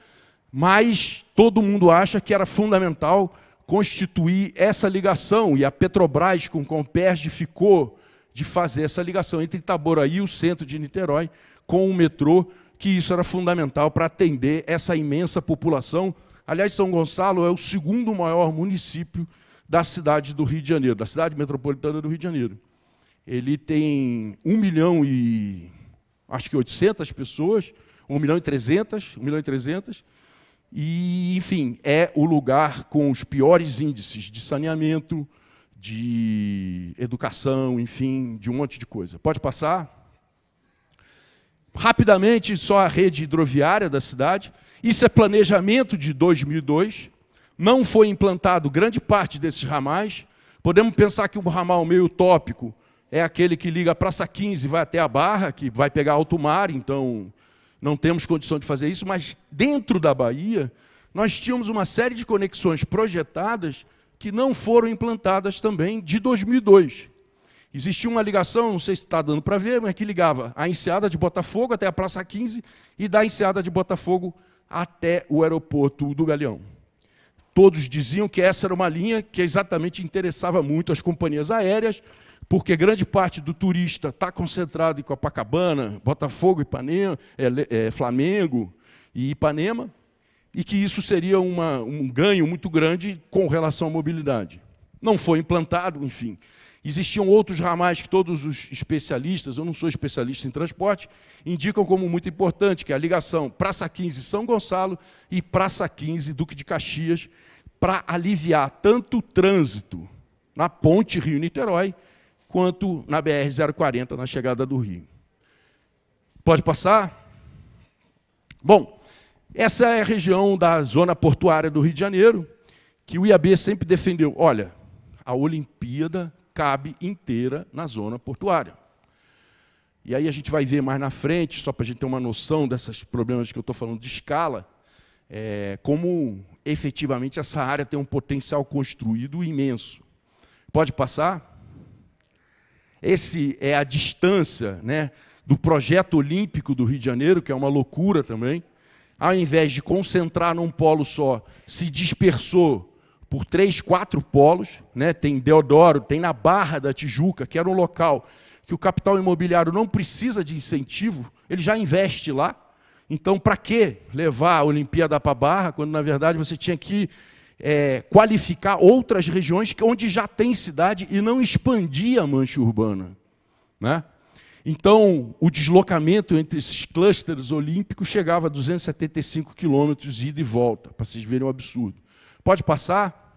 Mas todo mundo acha que era fundamental constituir essa ligação, e a Petrobras com o Comperj ficou de fazer essa ligação entre Itaboraí e o centro de Niterói com o metrô, que isso era fundamental para atender essa imensa população Aliás, São Gonçalo é o segundo maior município da cidade do Rio de Janeiro, da cidade metropolitana do Rio de Janeiro. Ele tem 1 milhão e acho que 800 pessoas, 1 milhão e 300, 1 milhão e 300. E, enfim, é o lugar com os piores índices de saneamento, de educação, enfim, de um monte de coisa. Pode passar? Rapidamente, só a rede hidroviária da cidade. Isso é planejamento de 2002. Não foi implantado grande parte desses ramais. Podemos pensar que um ramal meio utópico é aquele que liga a Praça 15 e vai até a Barra, que vai pegar alto mar, então não temos condição de fazer isso, mas dentro da Bahia, nós tínhamos uma série de conexões projetadas que não foram implantadas também de 2002. Existia uma ligação, não sei se está dando para ver, mas que ligava a enseada de Botafogo até a Praça 15 e da enseada de Botafogo até o aeroporto do Galeão. Todos diziam que essa era uma linha que exatamente interessava muito as companhias aéreas, porque grande parte do turista está concentrado em Copacabana, Botafogo, Ipanema, é, é, Flamengo e Ipanema, e que isso seria uma, um ganho muito grande com relação à mobilidade. Não foi implantado, enfim. Existiam outros ramais que todos os especialistas, eu não sou especialista em transporte, indicam como muito importante, que é a ligação Praça 15 São Gonçalo e Praça 15 Duque de Caxias, para aliviar tanto o trânsito na ponte Rio-Niterói, quanto na BR-040, na chegada do Rio. Pode passar? Bom, essa é a região da zona portuária do Rio de Janeiro, que o IAB sempre defendeu. Olha, a Olimpíada cabe inteira na zona portuária. E aí a gente vai ver mais na frente, só para a gente ter uma noção desses problemas que eu estou falando de escala, é, como efetivamente essa área tem um potencial construído imenso. Pode passar? Esse é a distância né, do projeto olímpico do Rio de Janeiro, que é uma loucura também. Ao invés de concentrar num polo só, se dispersou por três, quatro polos, né? tem Deodoro, tem na Barra da Tijuca, que era um local que o capital imobiliário não precisa de incentivo, ele já investe lá. Então, para que levar a Olimpíada para a Barra, quando na verdade você tinha que é, qualificar outras regiões onde já tem cidade e não expandir a mancha urbana? Né? Então, o deslocamento entre esses clusters olímpicos chegava a 275 quilômetros ida e volta, para vocês verem o absurdo. Pode passar?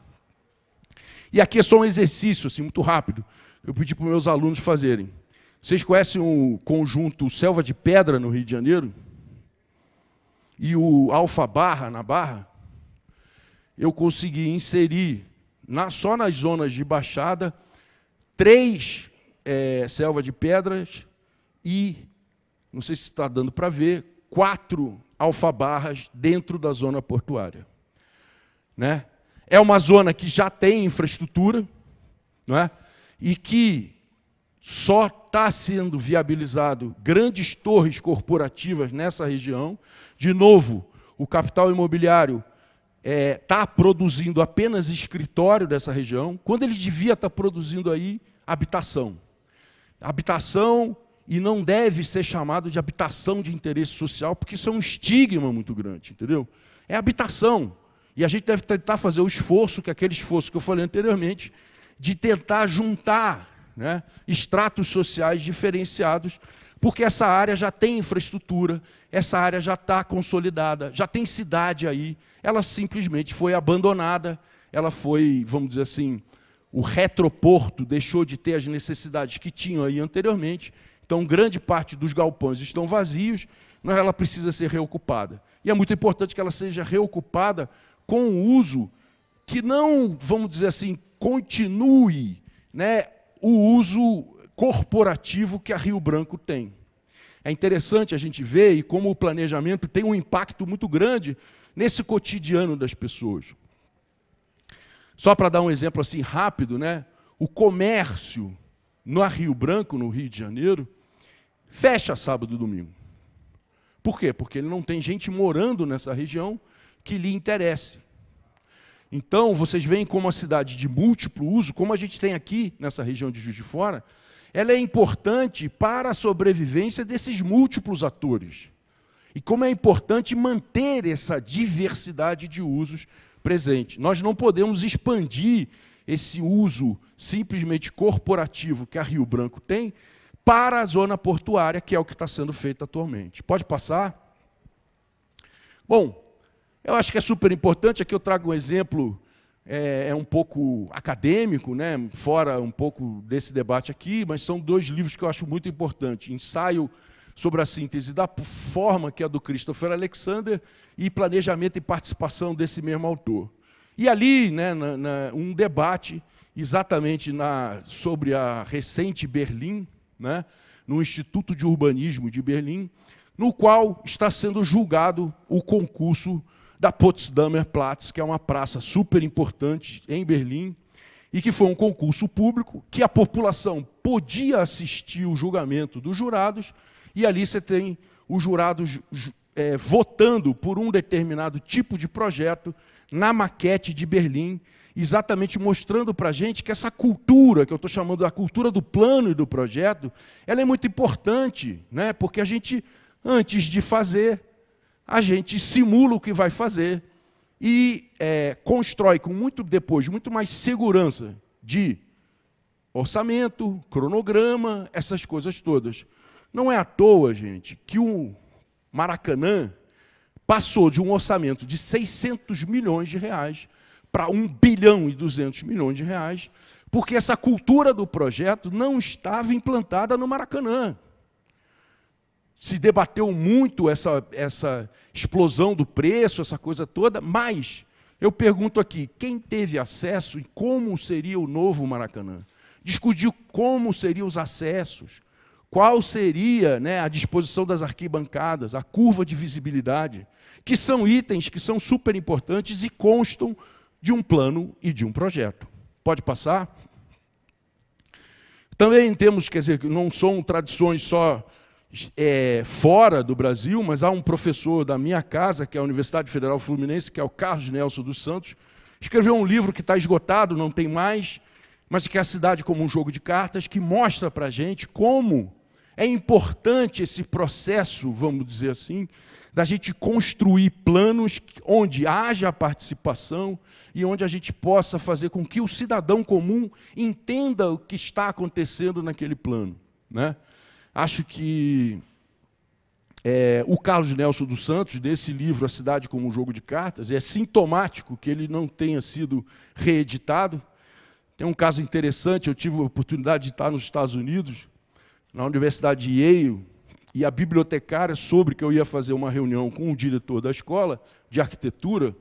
E aqui é só um exercício, assim, muito rápido. Eu pedi para os meus alunos fazerem. Vocês conhecem o conjunto Selva de Pedra no Rio de Janeiro? E o Alfa Barra na Barra? Eu consegui inserir, na, só nas zonas de baixada, três é, selva de pedras e, não sei se está dando para ver, quatro alfabarras dentro da zona portuária né? É uma zona que já tem infraestrutura, não é? E que só está sendo viabilizado grandes torres corporativas nessa região. De novo, o capital imobiliário está é, tá produzindo apenas escritório dessa região, quando ele devia estar tá produzindo aí habitação. Habitação e não deve ser chamado de habitação de interesse social, porque isso é um estigma muito grande, entendeu? É habitação. E a gente deve tentar fazer o esforço, que é aquele esforço que eu falei anteriormente, de tentar juntar né, estratos sociais diferenciados, porque essa área já tem infraestrutura, essa área já está consolidada, já tem cidade aí, ela simplesmente foi abandonada, ela foi, vamos dizer assim, o retroporto deixou de ter as necessidades que tinha aí anteriormente, então grande parte dos galpões estão vazios, mas ela precisa ser reocupada. E é muito importante que ela seja reocupada com o uso, que não, vamos dizer assim, continue né, o uso corporativo que a Rio Branco tem. É interessante a gente ver e como o planejamento tem um impacto muito grande nesse cotidiano das pessoas. Só para dar um exemplo assim rápido, né? O comércio no Rio Branco, no Rio de Janeiro, fecha sábado e domingo. Por quê? Porque ele não tem gente morando nessa região que lhe interesse. Então, vocês veem como a cidade de múltiplo uso, como a gente tem aqui nessa região de Juiz de Fora, ela é importante para a sobrevivência desses múltiplos atores. E como é importante manter essa diversidade de usos presente. Nós não podemos expandir esse uso simplesmente corporativo que a Rio Branco tem para a zona portuária, que é o que está sendo feito atualmente. Pode passar? Bom, eu acho que é super importante, aqui eu trago um exemplo é, é, um pouco acadêmico, né? fora um pouco desse debate aqui, mas são dois livros que eu acho muito importantes: Ensaio sobre a Síntese da Forma, que é do Christopher Alexander, e Planejamento e Participação, desse mesmo autor. E ali, né, na, na, um debate exatamente na, sobre a recente Berlim, né, no Instituto de Urbanismo de Berlim, no qual está sendo julgado o concurso da Potsdamer Platz, que é uma praça super importante em Berlim, e que foi um concurso público que a população podia assistir o julgamento dos jurados, e ali você tem os jurados é, votando por um determinado tipo de projeto na maquete de Berlim, exatamente mostrando para a gente que essa cultura, que eu estou chamando a cultura do plano e do projeto, ela é muito importante, né? porque a gente, antes de fazer, a gente simula o que vai fazer e é, constrói com muito depois, muito mais segurança de orçamento, cronograma, essas coisas todas. Não é à toa, gente, que o Maracanã passou de um orçamento de 600 milhões de reais para 1 bilhão e 200 milhões de reais, porque essa cultura do projeto não estava implantada no Maracanã se debateu muito essa, essa explosão do preço, essa coisa toda, mas eu pergunto aqui: quem teve acesso e como seria o novo Maracanã? Discutiu como seriam os acessos, qual seria né, a disposição das arquibancadas, a curva de visibilidade, que são itens que são super importantes e constam de um plano e de um projeto. Pode passar? Também temos, quer dizer, não são tradições só é, fora do Brasil, mas há um professor da minha casa, que é a Universidade Federal Fluminense, que é o Carlos Nelson dos Santos, escreveu um livro que está esgotado, não tem mais, mas que é a cidade como um jogo de cartas, que mostra para a gente como é importante esse processo, vamos dizer assim, da gente construir planos onde haja participação e onde a gente possa fazer com que o cidadão comum entenda o que está acontecendo naquele plano. Né? Acho que é, o Carlos Nelson dos Santos, desse livro A Cidade como um Jogo de Cartas, é sintomático que ele não tenha sido reeditado. Tem um caso interessante, eu tive a oportunidade de estar nos Estados Unidos, na Universidade de Yale, e a bibliotecária soube que eu ia fazer uma reunião com o diretor da escola de arquitetura,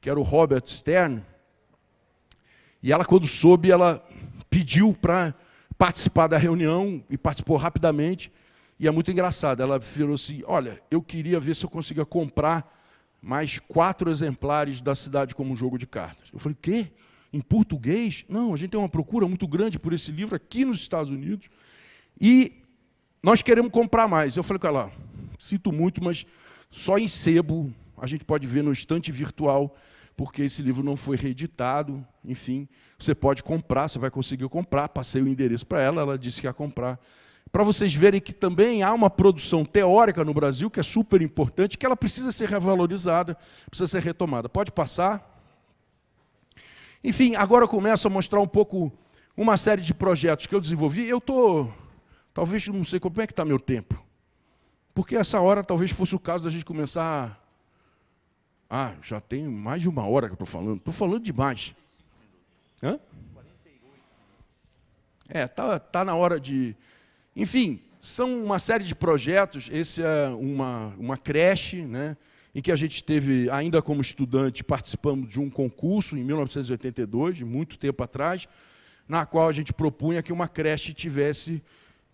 que era o Robert Stern, e ela, quando soube, ela pediu para participar da reunião e participou rapidamente. E é muito engraçado. Ela virou assim: Olha, eu queria ver se eu conseguia comprar mais quatro exemplares da cidade como jogo de cartas. Eu falei: Quê? Em português? Não, a gente tem uma procura muito grande por esse livro aqui nos Estados Unidos. E nós queremos comprar mais. Eu falei com ela: Sinto muito, mas só em sebo a gente pode ver no estante virtual porque esse livro não foi reeditado, enfim, você pode comprar, você vai conseguir comprar, passei o endereço para ela, ela disse que ia comprar. Para vocês verem que também há uma produção teórica no Brasil que é super importante, que ela precisa ser revalorizada, precisa ser retomada. Pode passar? Enfim, agora eu começo a mostrar um pouco uma série de projetos que eu desenvolvi. Eu estou, talvez, não sei como é que está meu tempo. Porque essa hora talvez fosse o caso da gente começar ah, já tem mais de uma hora que eu estou falando. Estou falando demais. Hã? É, tá, tá na hora de. Enfim, são uma série de projetos. Esse é uma, uma creche, né? Em que a gente teve, ainda como estudante, participamos de um concurso em 1982, muito tempo atrás, na qual a gente propunha que uma creche tivesse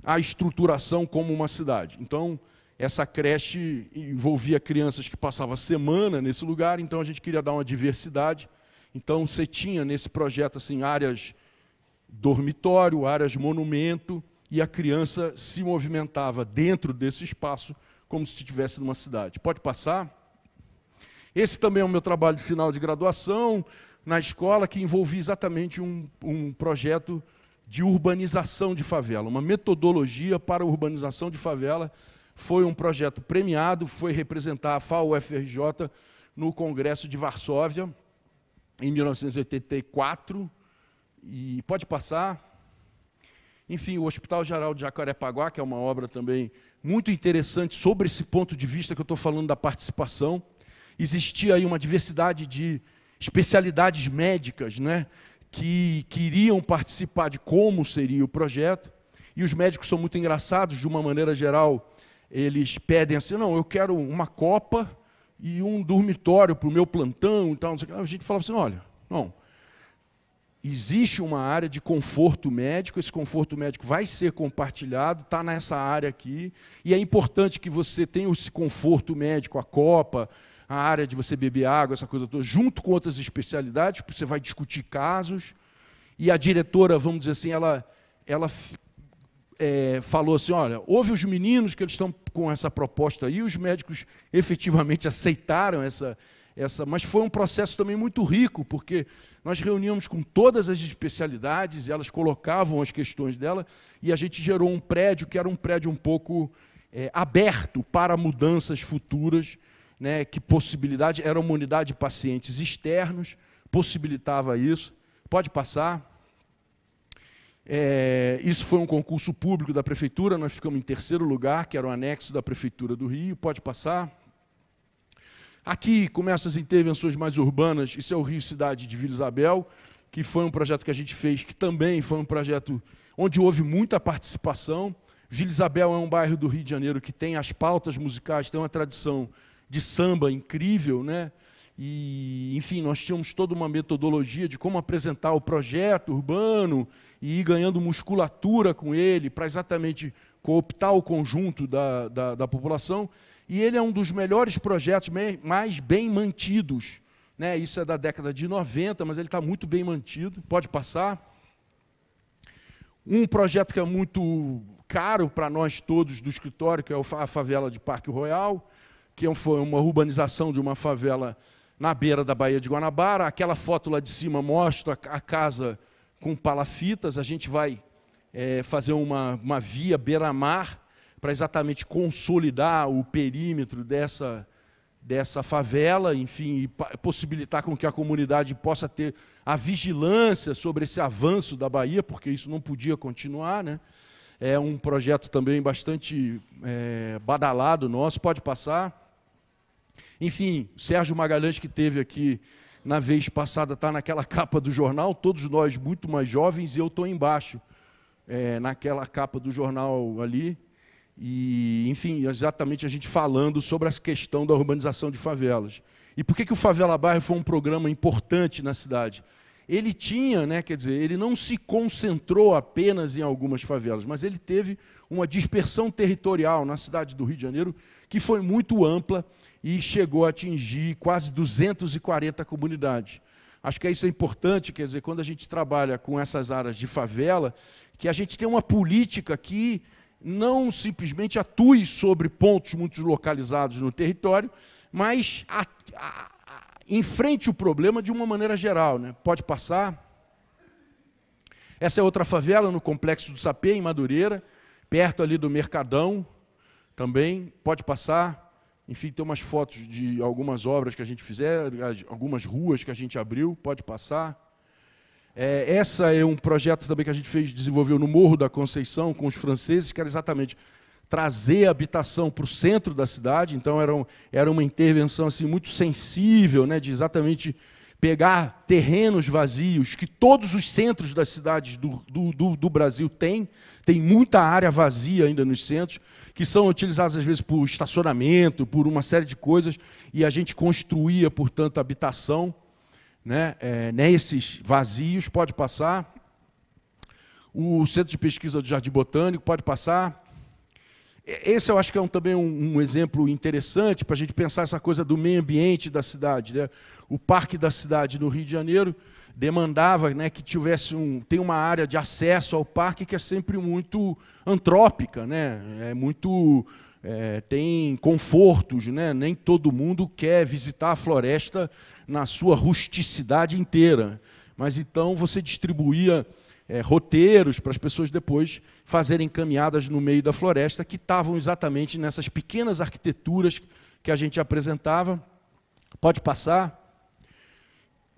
a estruturação como uma cidade. Então, essa creche envolvia crianças que passavam semana nesse lugar, então a gente queria dar uma diversidade. Então você tinha nesse projeto assim áreas dormitório, áreas monumento, e a criança se movimentava dentro desse espaço como se estivesse numa cidade. Pode passar? Esse também é o meu trabalho de final de graduação na escola, que envolvia exatamente um, um projeto de urbanização de favela, uma metodologia para urbanização de favela foi um projeto premiado, foi representar a fao frj no Congresso de Varsóvia, em 1984. E pode passar. Enfim, o Hospital Geral de Jacarepaguá, que é uma obra também muito interessante sobre esse ponto de vista que eu estou falando da participação. Existia aí uma diversidade de especialidades médicas né, que queriam participar de como seria o projeto. E os médicos são muito engraçados, de uma maneira geral, eles pedem assim: não, eu quero uma copa e um dormitório para o meu plantão e tal. Não sei o que. A gente fala assim: olha, não. Existe uma área de conforto médico, esse conforto médico vai ser compartilhado, está nessa área aqui, e é importante que você tenha esse conforto médico, a copa, a área de você beber água, essa coisa toda, junto com outras especialidades, porque você vai discutir casos, e a diretora, vamos dizer assim, ela, ela é, falou assim: olha, houve os meninos que eles estão com essa proposta aí, os médicos efetivamente aceitaram essa, essa, mas foi um processo também muito rico, porque nós reuníamos com todas as especialidades, elas colocavam as questões dela, e a gente gerou um prédio que era um prédio um pouco é, aberto para mudanças futuras, né, que possibilidade, era uma unidade de pacientes externos, possibilitava isso. Pode passar. É, isso foi um concurso público da prefeitura, nós ficamos em terceiro lugar, que era o anexo da prefeitura do Rio. Pode passar. Aqui começam as intervenções mais urbanas. Isso é o Rio Cidade de Vila Isabel, que foi um projeto que a gente fez, que também foi um projeto onde houve muita participação. Vila Isabel é um bairro do Rio de Janeiro que tem as pautas musicais, tem uma tradição de samba incrível, né? E, enfim, nós tínhamos toda uma metodologia de como apresentar o projeto urbano, e ir ganhando musculatura com ele para exatamente cooptar o conjunto da, da, da, população. E ele é um dos melhores projetos mais bem mantidos. Né? Isso é da década de 90, mas ele está muito bem mantido. Pode passar. Um projeto que é muito caro para nós todos do escritório, que é a favela de Parque Royal, que é foi uma urbanização de uma favela na beira da Baía de Guanabara. Aquela foto lá de cima mostra a casa com palafitas, a gente vai é, fazer uma, uma via beira-mar para exatamente consolidar o perímetro dessa, dessa favela, enfim, possibilitar com que a comunidade possa ter a vigilância sobre esse avanço da Bahia, porque isso não podia continuar, né? É um projeto também bastante é, badalado nosso, pode passar. Enfim, Sérgio Magalhães, que teve aqui na vez passada está naquela capa do jornal, todos nós muito mais jovens, e eu estou embaixo, é, naquela capa do jornal ali. E, enfim, exatamente a gente falando sobre a questão da urbanização de favelas. E por que, que o Favela Bairro foi um programa importante na cidade? Ele tinha, né, quer dizer, ele não se concentrou apenas em algumas favelas, mas ele teve uma dispersão territorial na cidade do Rio de Janeiro que foi muito ampla e chegou a atingir quase 240 comunidades. Acho que isso é importante, quer dizer, quando a gente trabalha com essas áreas de favela, que a gente tem uma política que não simplesmente atue sobre pontos muito localizados no território, mas a, a, a, enfrente o problema de uma maneira geral. Né? Pode passar. Essa é outra favela no Complexo do Sapê, em Madureira, perto ali do Mercadão também. Pode passar. Enfim, tem umas fotos de algumas obras que a gente fizer, algumas ruas que a gente abriu, pode passar. É, essa é um projeto também que a gente fez, desenvolveu no Morro da Conceição com os franceses, que era exatamente trazer a habitação para o centro da cidade. Então era, um, era uma intervenção assim muito sensível, né, de exatamente pegar terrenos vazios que todos os centros das cidades do, do, do, do Brasil têm, tem muita área vazia ainda nos centros, que são utilizadas às vezes por estacionamento, por uma série de coisas, e a gente construía, portanto, habitação, né? É, nesses vazios pode passar. O Centro de Pesquisa do Jardim Botânico pode passar. Esse eu acho que é um, também um, um, exemplo interessante para a gente pensar essa coisa do meio ambiente da cidade. Né? O Parque da Cidade no Rio de Janeiro demandava né, que tivesse um, tem uma área de acesso ao parque que é sempre muito antrópica, né? É muito é, tem confortos, né? Nem todo mundo quer visitar a floresta na sua rusticidade inteira, mas então você distribuía é, roteiros para as pessoas depois fazerem caminhadas no meio da floresta que estavam exatamente nessas pequenas arquiteturas que a gente apresentava. Pode passar.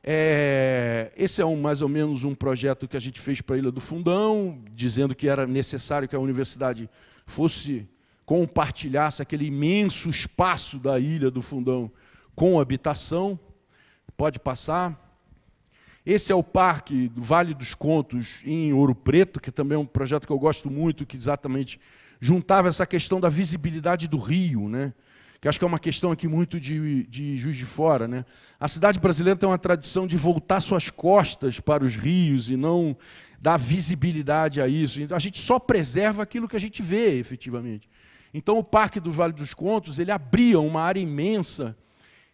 É, esse é um, mais ou menos um projeto que a gente fez para a Ilha do Fundão, dizendo que era necessário que a universidade fosse compartilhasse aquele imenso espaço da Ilha do Fundão com habitação. Pode passar. Esse é o Parque do Vale dos Contos em Ouro Preto, que também é um projeto que eu gosto muito, que exatamente juntava essa questão da visibilidade do rio, né? que acho que é uma questão aqui muito de, de Juiz de Fora. Né? A cidade brasileira tem uma tradição de voltar suas costas para os rios e não dar visibilidade a isso. Então, a gente só preserva aquilo que a gente vê, efetivamente. Então, o Parque do Vale dos Contos ele abria uma área imensa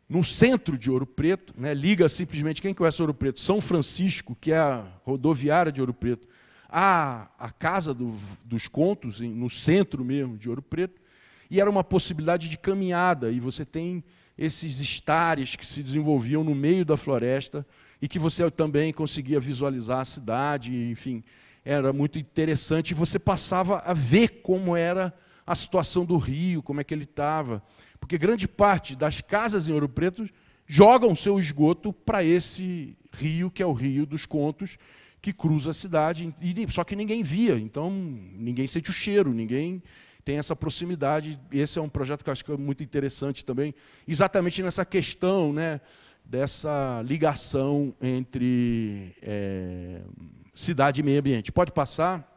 no centro de Ouro Preto, né? liga simplesmente, quem conhece Ouro Preto? São Francisco, que é a rodoviária de Ouro Preto, a, a Casa do, dos Contos, no centro mesmo de Ouro Preto, e era uma possibilidade de caminhada, e você tem esses estares que se desenvolviam no meio da floresta e que você também conseguia visualizar a cidade, enfim, era muito interessante. E você passava a ver como era a situação do rio, como é que ele estava. Porque grande parte das casas em Ouro Preto jogam seu esgoto para esse rio, que é o Rio dos Contos, que cruza a cidade, e, só que ninguém via, então ninguém sente o cheiro, ninguém tem essa proximidade. Esse é um projeto que eu acho que é muito interessante também, exatamente nessa questão né, dessa ligação entre é, cidade e meio ambiente. Pode passar.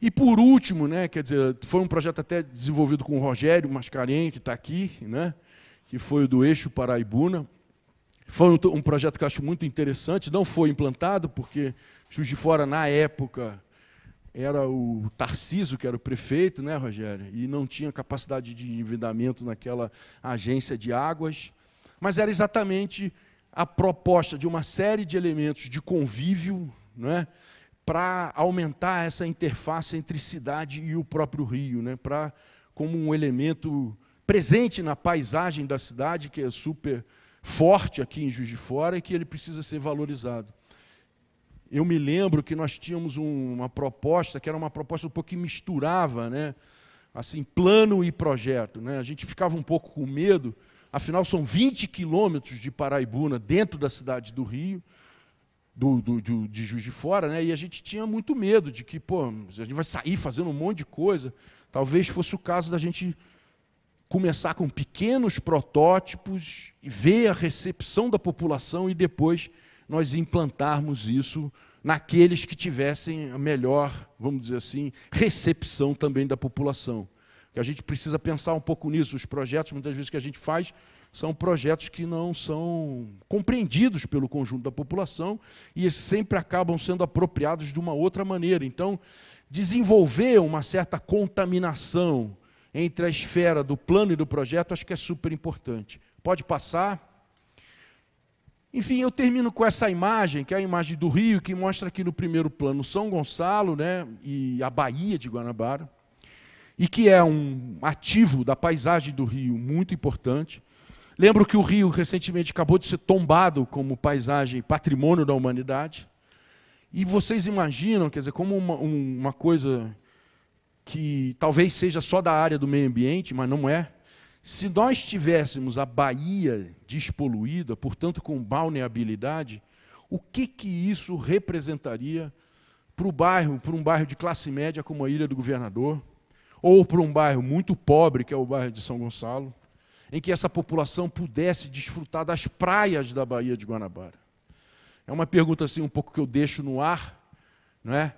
E por último, né, quer dizer, foi um projeto até desenvolvido com o Rogério Mascarenhas, que está aqui, né, que foi o do Eixo Paraibuna. Foi um, um projeto que eu acho muito interessante, não foi implantado, porque Juiz de Fora, na época, era o Tarciso, que era o prefeito, né, Rogério? E não tinha capacidade de endividamento naquela agência de águas. Mas era exatamente a proposta de uma série de elementos de convívio né, para aumentar essa interface entre cidade e o próprio rio, né, pra, como um elemento presente na paisagem da cidade, que é super forte aqui em Juiz de Fora e que ele precisa ser valorizado. Eu me lembro que nós tínhamos um, uma proposta que era uma proposta um pouco que misturava, né? Assim, plano e projeto, né? A gente ficava um pouco com medo, afinal são 20 quilômetros de Paraibuna dentro da cidade do Rio, do, do, do, de Juiz de Fora, né? E a gente tinha muito medo de que, pô, a gente vai sair fazendo um monte de coisa. Talvez fosse o caso da gente começar com pequenos protótipos e ver a recepção da população e depois nós implantarmos isso naqueles que tivessem a melhor, vamos dizer assim, recepção também da população. Que a gente precisa pensar um pouco nisso. Os projetos, muitas vezes, que a gente faz são projetos que não são compreendidos pelo conjunto da população e sempre acabam sendo apropriados de uma outra maneira. Então, desenvolver uma certa contaminação entre a esfera do plano e do projeto, acho que é super importante. Pode passar. Enfim, eu termino com essa imagem, que é a imagem do rio, que mostra aqui no primeiro plano São Gonçalo né, e a Baía de Guanabara, e que é um ativo da paisagem do rio muito importante. Lembro que o rio recentemente acabou de ser tombado como paisagem patrimônio da humanidade. E vocês imaginam, quer dizer, como uma, uma coisa que talvez seja só da área do meio ambiente, mas não é, se nós tivéssemos a Bahia despoluída, portanto com balneabilidade, o que, que isso representaria para o bairro, para um bairro de classe média como a Ilha do Governador, ou para um bairro muito pobre, que é o bairro de São Gonçalo, em que essa população pudesse desfrutar das praias da Baía de Guanabara? É uma pergunta assim um pouco que eu deixo no ar, não é?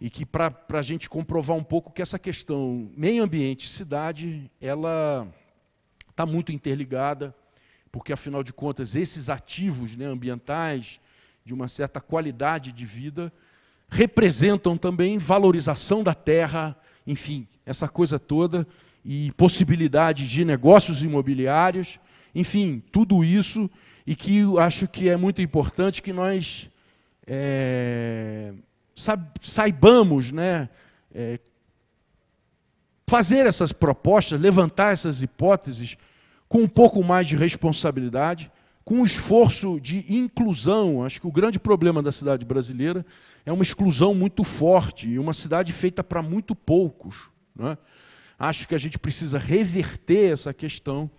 E que para a gente comprovar um pouco que essa questão meio ambiente cidade, ela está muito interligada, porque afinal de contas esses ativos né, ambientais de uma certa qualidade de vida representam também valorização da terra, enfim, essa coisa toda e possibilidades de negócios imobiliários, enfim, tudo isso e que eu acho que é muito importante que nós é, saibamos, né, é, fazer essas propostas, levantar essas hipóteses com um pouco mais de responsabilidade, com um esforço de inclusão. Acho que o grande problema da cidade brasileira é uma exclusão muito forte e uma cidade feita para muito poucos. É? Acho que a gente precisa reverter essa questão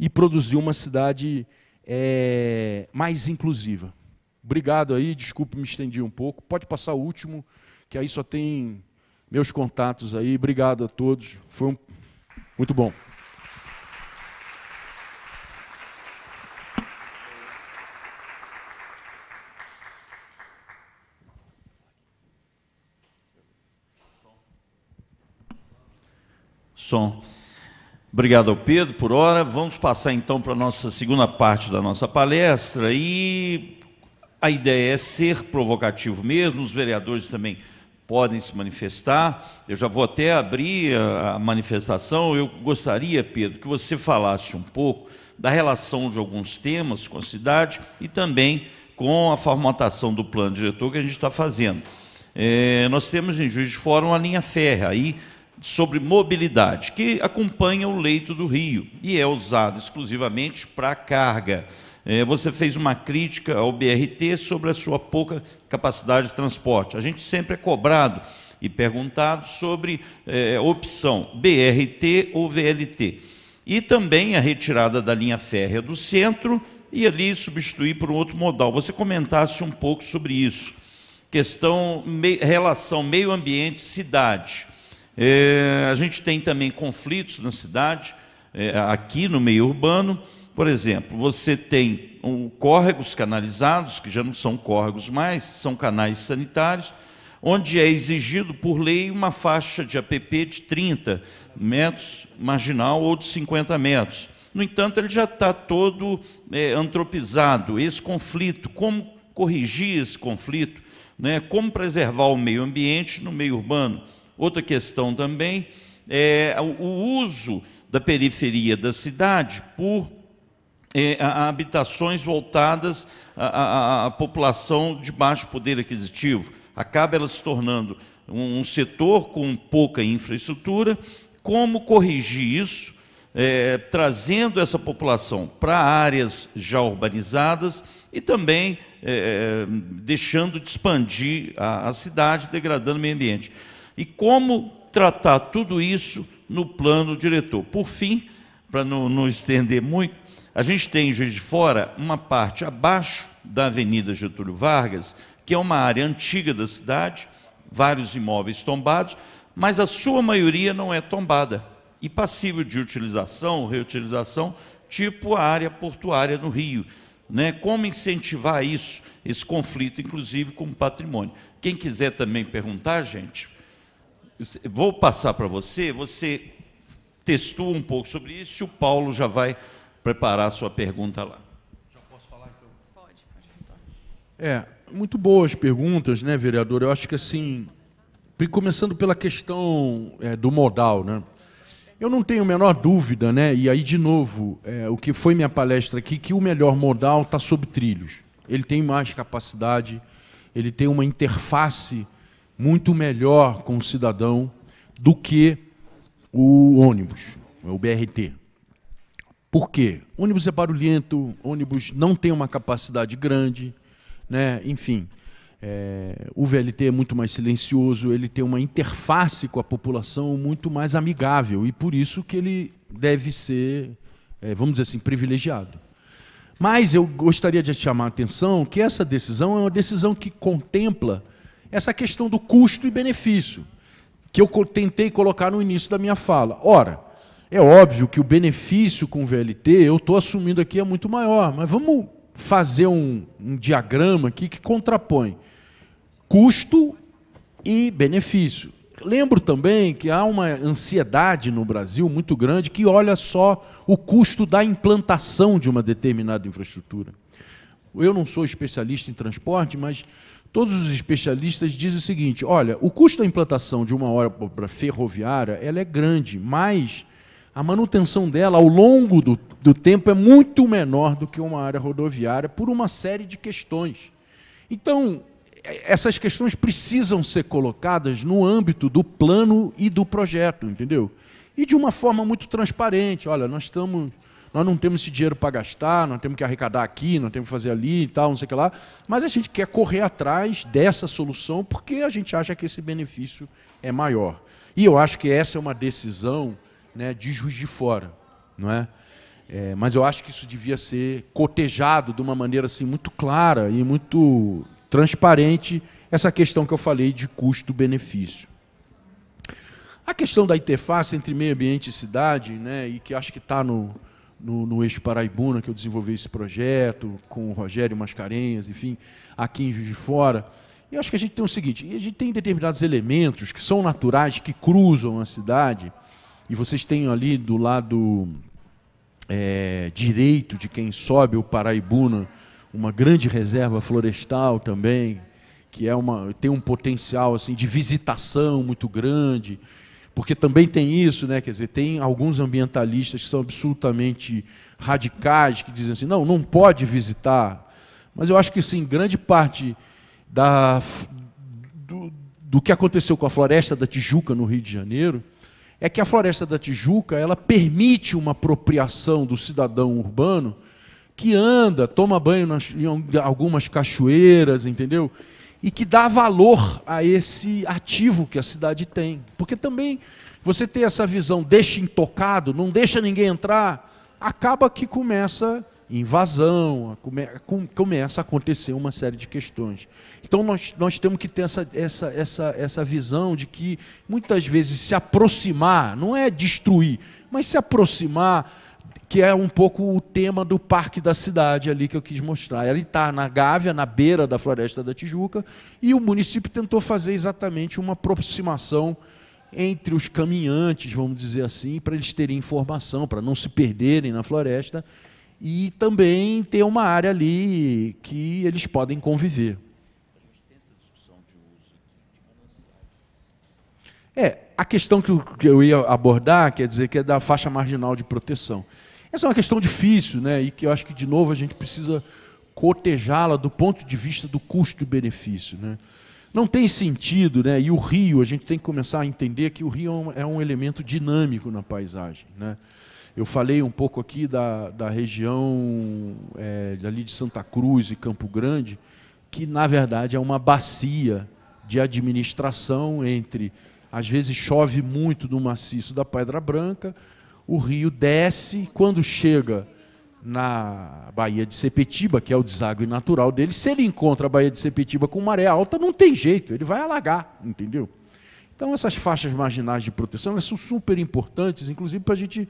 e produzir uma cidade é, mais inclusiva. Obrigado aí, desculpe me estendi um pouco. Pode passar o último, que aí só tem meus contatos aí. Obrigado a todos. Foi um... muito bom. som. Obrigado ao Pedro por hora. Vamos passar então para a nossa segunda parte da nossa palestra e a ideia é ser provocativo mesmo, os vereadores também podem se manifestar. Eu já vou até abrir a manifestação. Eu gostaria, Pedro, que você falasse um pouco da relação de alguns temas com a cidade e também com a formatação do plano diretor que a gente está fazendo. É, nós temos em Juiz de Fora uma linha férrea. Aí sobre mobilidade, que acompanha o leito do rio e é usado exclusivamente para carga. É, você fez uma crítica ao BRT sobre a sua pouca capacidade de transporte. A gente sempre é cobrado e perguntado sobre é, opção BRT ou VLT. E também a retirada da linha férrea do centro e ali substituir por um outro modal. Você comentasse um pouco sobre isso. Questão, me, relação meio ambiente-cidade é, a gente tem também conflitos na cidade, é, aqui no meio urbano. Por exemplo, você tem um, córregos canalizados, que já não são córregos mais, são canais sanitários, onde é exigido por lei uma faixa de APP de 30 metros marginal ou de 50 metros. No entanto, ele já está todo é, antropizado. Esse conflito, como corrigir esse conflito? Né? Como preservar o meio ambiente no meio urbano? Outra questão também é o uso da periferia da cidade por é, habitações voltadas à, à, à, população de baixo poder aquisitivo. Acaba ela se tornando um, um setor com pouca infraestrutura. Como corrigir isso, é, trazendo essa população para áreas já urbanizadas e também é, é deixando de expandir a, a cidade, degradando o meio ambiente? e como tratar tudo isso no plano diretor. Por fim, para não, não estender muito, a gente tem em Juiz de Fora uma parte abaixo da Avenida Getúlio Vargas, que é uma área antiga da cidade, vários imóveis tombados, mas a sua maioria não é tombada e passível de utilização, reutilização, tipo a área portuária no Rio. Né? Como incentivar isso, esse conflito, inclusive, com o patrimônio? Quem quiser também perguntar, gente, Vou passar para você, você testua um pouco sobre isso e o Paulo já vai preparar a sua pergunta lá. Já posso falar então? Pode, pode, então. É, muito boas perguntas, né, vereador? Eu acho que assim, começando pela questão é, do modal, né? Eu não tenho a menor dúvida, né? E aí, de novo, é, o que foi minha palestra aqui, que o melhor modal está sob trilhos. Ele tem mais capacidade, ele tem uma interface muito melhor com o cidadão do que o ônibus, o BRT. Por quê? ônibus é barulhento, ônibus não tem uma capacidade grande, né? enfim. É, o VLT é muito mais silencioso, ele tem uma interface com a população muito mais amigável e por isso que ele deve ser, é, vamos dizer assim, privilegiado. Mas eu gostaria de chamar a atenção que essa decisão é uma decisão que contempla essa questão do custo e benefício, que eu tentei colocar no início da minha fala. Ora, é óbvio que o benefício com o VLT, eu estou assumindo aqui, é muito maior, mas vamos fazer um, um diagrama aqui que contrapõe custo e benefício. Lembro também que há uma ansiedade no Brasil muito grande que olha só o custo da implantação de uma determinada infraestrutura. Eu não sou especialista em transporte, mas todos os especialistas dizem o seguinte: olha, o custo da implantação de uma obra ferroviária ela é grande, mas a manutenção dela ao longo do, do tempo é muito menor do que uma área rodoviária por uma série de questões. Então, essas questões precisam ser colocadas no âmbito do plano e do projeto, entendeu? E de uma forma muito transparente. Olha, nós estamos nós não temos esse dinheiro para gastar, nós temos que arrecadar aqui, nós temos que fazer ali e tal, não sei o que lá. Mas a gente quer correr atrás dessa solução porque a gente acha que esse benefício é maior. E eu acho que essa é uma decisão né, de juiz de fora, não é? é? Mas eu acho que isso devia ser cotejado de uma maneira assim muito clara e muito transparente essa questão que eu falei de custo-benefício. A questão da interface entre meio ambiente e cidade, né, e que acho que está no, no, no Eixo Paraibuna, que eu desenvolvi esse projeto, com o Rogério Mascarenhas, enfim, aqui em Juiz de Fora. E acho que a gente tem o seguinte, a gente tem determinados elementos que são naturais, que cruzam a cidade, e vocês têm ali do lado é, direito de quem sobe o Paraibuna, uma grande reserva florestal também, que é uma, tem um potencial assim de visitação muito grande porque também tem isso, né? Quer dizer, tem alguns ambientalistas que são absolutamente radicais, que dizem assim, não, não pode visitar. Mas eu acho que sim, grande parte da, do, do que aconteceu com a floresta da Tijuca no Rio de Janeiro é que a floresta da Tijuca ela permite uma apropriação do cidadão urbano que anda, toma banho nas, em algumas cachoeiras, entendeu? e que dá valor a esse ativo que a cidade tem. Porque também você ter essa visão, deixa intocado, não deixa ninguém entrar, acaba que começa invasão, come, começa a acontecer uma série de questões. Então nós, nós temos que ter essa, essa, essa, essa visão de que muitas vezes se aproximar, não é destruir, mas se aproximar que é um pouco o tema do Parque da Cidade ali que eu quis mostrar. Ele está na Gávea, na beira da Floresta da Tijuca, e o município tentou fazer exatamente uma aproximação entre os caminhantes, vamos dizer assim, para eles terem informação, para não se perderem na floresta, e também ter uma área ali que eles podem conviver. É, a questão que eu ia abordar, quer dizer, que é da faixa marginal de proteção. Essa é uma questão difícil, né? E que eu acho que, de novo, a gente precisa cotejá-la do ponto de vista do custo-benefício, né? Não tem sentido, né? E o rio, a gente tem que começar a entender que o rio é um, é um elemento dinâmico na paisagem, né? Eu falei um pouco aqui da, da região é, ali de Santa Cruz e Campo Grande, que na verdade é uma bacia de administração entre, às vezes chove muito no maciço da Pedra Branca, o rio desce, quando chega na Baía de Sepetiba, que é o deságue natural dele, se ele encontra a Baía de Sepetiba com maré alta, não tem jeito, ele vai alagar, entendeu? Então essas faixas marginais de proteção são super importantes, inclusive para a gente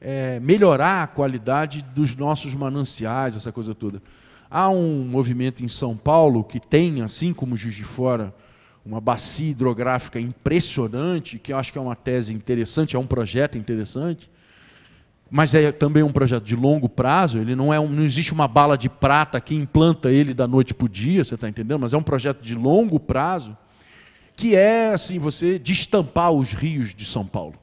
é, melhorar a qualidade dos nossos mananciais, essa coisa toda. Há um movimento em São Paulo que tem, assim como Juiz de Fora, uma bacia hidrográfica impressionante, que eu acho que é uma tese interessante, é um projeto interessante, mas é também um projeto de longo prazo, ele não é um, não existe uma bala de prata que implanta ele da noite para o dia, você está entendendo? Mas é um projeto de longo prazo, que é assim, você destampar os rios de São Paulo.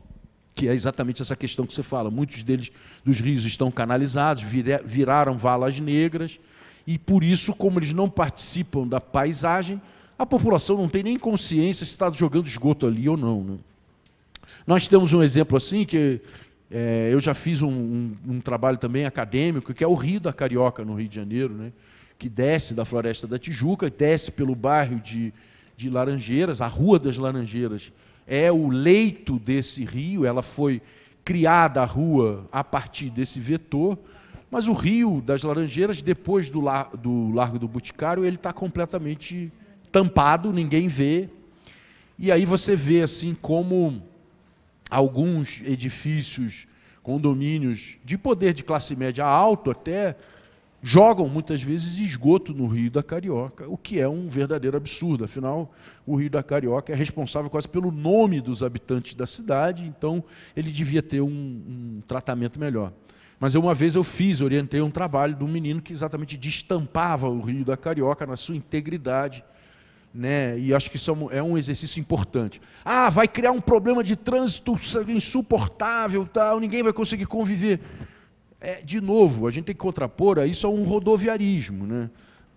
Que é exatamente essa questão que você fala. Muitos deles dos rios estão canalizados, viraram valas negras, e por isso, como eles não participam da paisagem, a população não tem nem consciência se está jogando esgoto ali ou não. Né? Nós temos um exemplo assim que é, eu já fiz um, um, um, trabalho também acadêmico, que é o Rio da Carioca, no Rio de Janeiro, né? que desce da Floresta da Tijuca, desce pelo bairro de, de Laranjeiras, a Rua das Laranjeiras é o leito desse rio, ela foi criada a rua a partir desse vetor, mas o Rio das Laranjeiras, depois do, do Largo do Boticário, ele está completamente tampado, ninguém vê. E aí você vê assim como alguns edifícios, condomínios de poder de classe média alto até jogam muitas vezes esgoto no Rio da Carioca, o que é um verdadeiro absurdo. Afinal, o Rio da Carioca é responsável quase pelo nome dos habitantes da cidade, então ele devia ter um, um tratamento melhor. Mas uma vez eu fiz, orientei um trabalho de um menino que exatamente destampava o Rio da Carioca na sua integridade né? E acho que isso é, é um exercício importante. Ah, vai criar um problema de trânsito insuportável, tal, ninguém vai conseguir conviver. É, de novo, a gente tem que contrapor a isso a um rodoviarismo, né?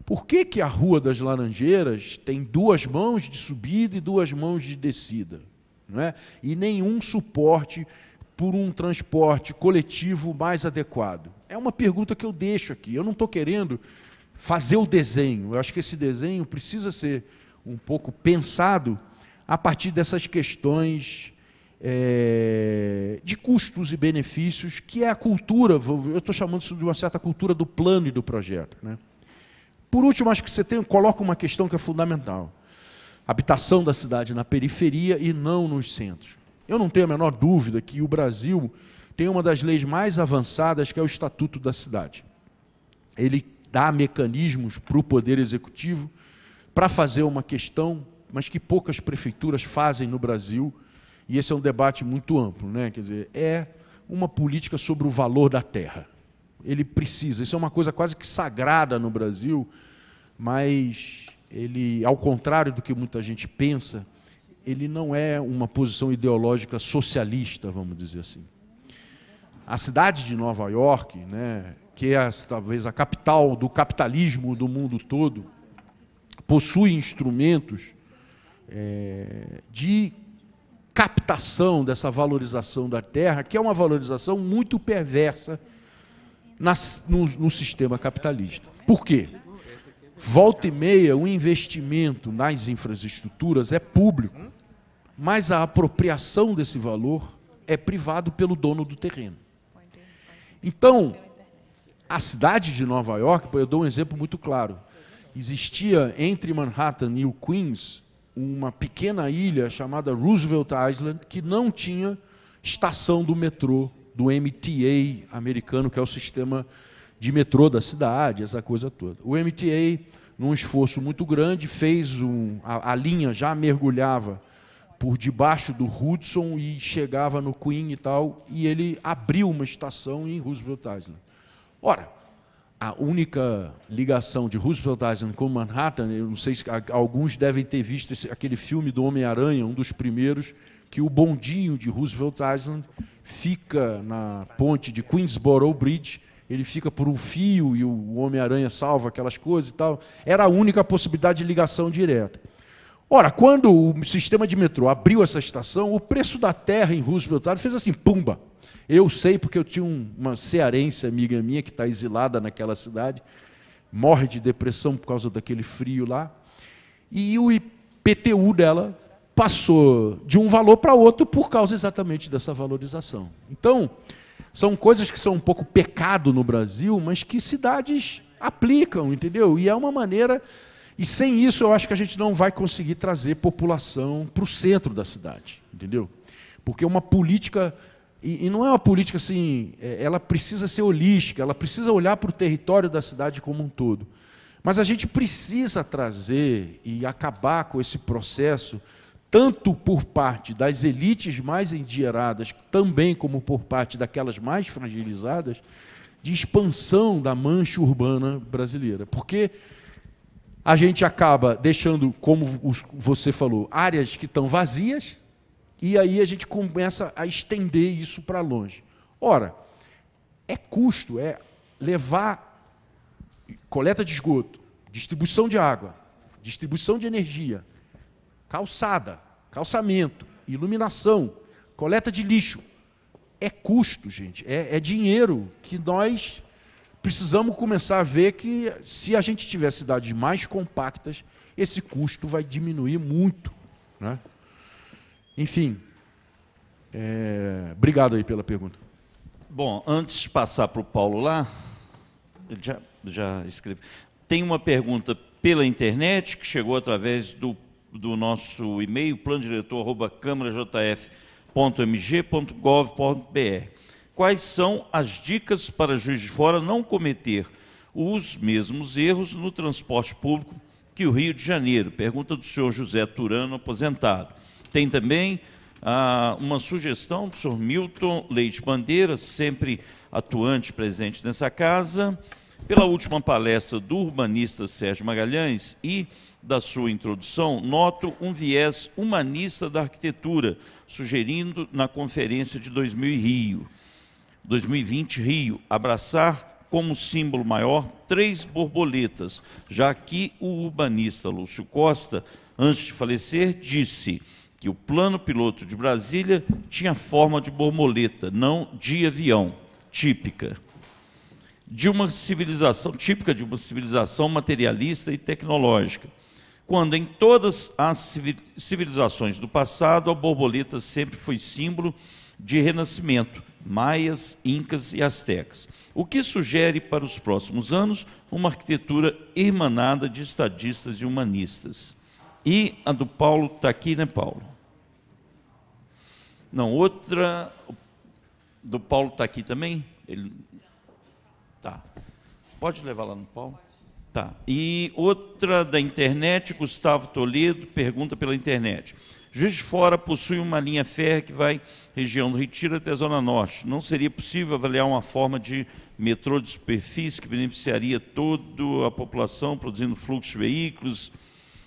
Por que, que a Rua das Laranjeiras tem duas mãos de subida e duas mãos de descida? Não é? E nenhum suporte por um transporte coletivo mais adequado? É uma pergunta que eu deixo aqui. Eu não estou querendo fazer o desenho. Eu acho que esse desenho precisa ser um pouco pensado a partir dessas questões é, de custos e benefícios, que é a cultura, eu estou chamando isso de uma certa cultura do plano e do projeto. Né? Por último, acho que você tem, coloca uma questão que é fundamental. Habitação da cidade na periferia e não nos centros. Eu não tenho a menor dúvida que o Brasil tem uma das leis mais avançadas, que é o Estatuto da Cidade. Ele dá mecanismos para o Poder Executivo para fazer uma questão, mas que poucas prefeituras fazem no Brasil, e esse é um debate muito amplo, né? Quer dizer, é uma política sobre o valor da terra. Ele precisa, isso é uma coisa quase que sagrada no Brasil, mas ele, ao contrário do que muita gente pensa, ele não é uma posição ideológica socialista, vamos dizer assim. A cidade de Nova York, né, que é talvez a capital do capitalismo do mundo todo, possui instrumentos é, de captação dessa valorização da terra, que é uma valorização muito perversa nas no, no sistema capitalista. Por quê? Volta e meia, o investimento nas infraestruturas é público, mas a apropriação desse valor é privado pelo dono do terreno. Então, a cidade de Nova York, eu dou um exemplo muito claro existia entre Manhattan e o Queens uma pequena ilha chamada Roosevelt Island que não tinha estação do metrô do MTA americano, que é o sistema de metrô da cidade, essa coisa toda. O MTA, num esforço muito grande, fez um a, a linha já mergulhava por debaixo do Hudson e chegava no Queen e tal, e ele abriu uma estação em Roosevelt Island. Ora, a única ligação de Roosevelt Island com Manhattan, eu não sei se alguns devem ter visto esse, aquele filme do Homem-Aranha, um dos primeiros, que o bondinho de Roosevelt Island fica na ponte de Queensboro Bridge, ele fica por um fio e o Homem-Aranha salva aquelas coisas e tal. Era a única possibilidade de ligação direta. Ora, quando o sistema de metrô abriu essa estação, o preço da terra em Roosevelt Island fez assim, pumba. Eu sei porque eu tinha uma cearense amiga minha que está exilada naquela cidade, morre de depressão por causa daquele frio lá, e o IPTU dela passou de um valor para outro por causa exatamente dessa valorização. Então, são coisas que são um pouco pecado no Brasil, mas que cidades aplicam, entendeu? E é uma maneira e sem isso, eu acho que a gente não vai conseguir trazer população para o centro da cidade, entendeu? Porque uma política, e, não é uma política assim, é, ela precisa ser holística, ela precisa olhar para o território da cidade como um todo. Mas a gente precisa trazer e acabar com esse processo, tanto por parte das elites mais endieradas, também como por parte daquelas mais fragilizadas, de expansão da mancha urbana brasileira. Porque a gente acaba deixando, como você falou, áreas que estão vazias, e aí a gente começa a estender isso para longe. Ora, é custo, é levar coleta de esgoto, distribuição de água, distribuição de energia, calçada, calçamento, iluminação, coleta de lixo. É custo, gente, é, é dinheiro que nós precisamos começar a ver que se a gente tiver cidades mais compactas, esse custo vai diminuir muito. Né? Enfim, é... obrigado aí pela pergunta. Bom, antes de passar para o Paulo lá, ele já, já escreve. Tem uma pergunta pela internet que chegou através do, do nosso e-mail, planodiretor.câmarajf.mg.gov.br quais são as dicas para Juiz de Fora não cometer os mesmos erros no transporte público que o Rio de Janeiro? Pergunta do senhor José Turano, aposentado. Tem também ah, uma sugestão do senhor Milton Leite Bandeira, sempre atuante presente nessa casa, pela última palestra do urbanista Sérgio Magalhães e da sua introdução, noto um viés humanista da arquitetura, sugerindo na conferência de 2000 Rio. 2020 Rio, abraçar como símbolo maior três borboletas, já que o urbanista Lúcio Costa, antes de falecer, disse que o plano piloto de Brasília tinha forma de borboleta, não de avião, típica de uma civilização típica de uma civilização materialista e tecnológica. Quando em todas as civilizações do passado a borboleta sempre foi símbolo de renascimento, maias, incas e astecas, o que sugere para os próximos anos uma arquitetura emanada de estadistas e humanistas. E a do Paulo está aqui, né, Paulo? Não, outra do Paulo está aqui também? Ele... Tá. Pode levar lá no Paulo? Tá. E outra da internet, Gustavo Toledo pergunta pela internet. Juiz de Fora possui uma linha férrea que vai região do Retiro até a Zona Norte. Não seria possível avaliar uma forma de metrô de superfície que beneficiaria toda a população, produzindo fluxo de veículos?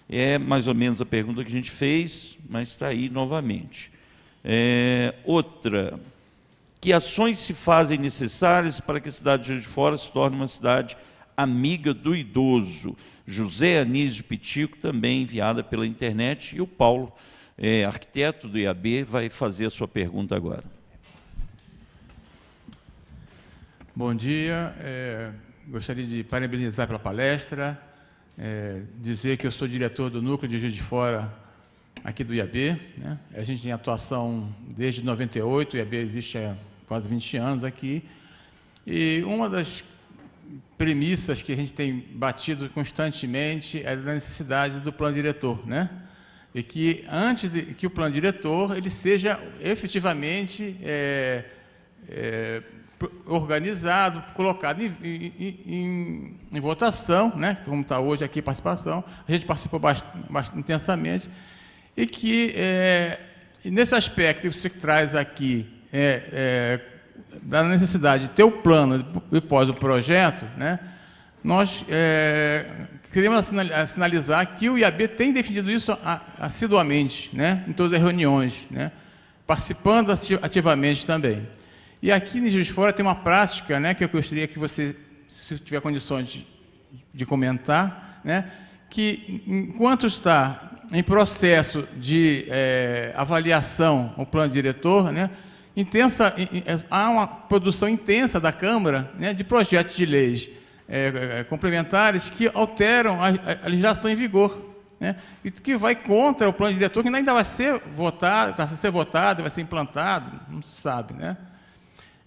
É mais ou menos a pergunta que a gente fez, mas está aí novamente. É, outra, que ações se fazem necessárias para que a cidade de Juiz de Fora se torne uma cidade amiga do idoso? José Anísio Pitico, também enviada pela internet, e o Paulo é, arquiteto do IAB, vai fazer a sua pergunta agora. Bom dia. É, gostaria de parabenizar pela palestra, é, dizer que eu sou diretor do Núcleo de Juiz de Fora aqui do IAB. Né? A gente tem atuação desde 98, o IAB existe há quase 20 anos aqui. E uma das premissas que a gente tem batido constantemente é da necessidade do plano diretor, né? e que antes de, que o plano diretor ele seja efetivamente é, é, organizado, colocado em, em, em, votação, né? como está hoje aqui a participação, a gente participou bastante, bastante intensamente, e que é, nesse aspecto que você traz aqui é, é, da necessidade de ter o plano depois do projeto, né? nós é, queremos sinalizar que o IAB tem defendido isso assiduamente, né? em todas as reuniões, né? participando ativamente também. E aqui em Juiz de Fora tem uma prática né, que eu gostaria que você, se tiver condições de, de comentar, né, que enquanto está em processo de é, avaliação o plano diretor, né, intensa, há uma produção intensa da Câmara né, de projetos de leis é, é, é, complementares que alteram a, a, legislação em vigor. Né? E que vai contra o plano diretor, que ainda vai ser votado, tá, vai ser votado, vai ser implantado, não se sabe. Né?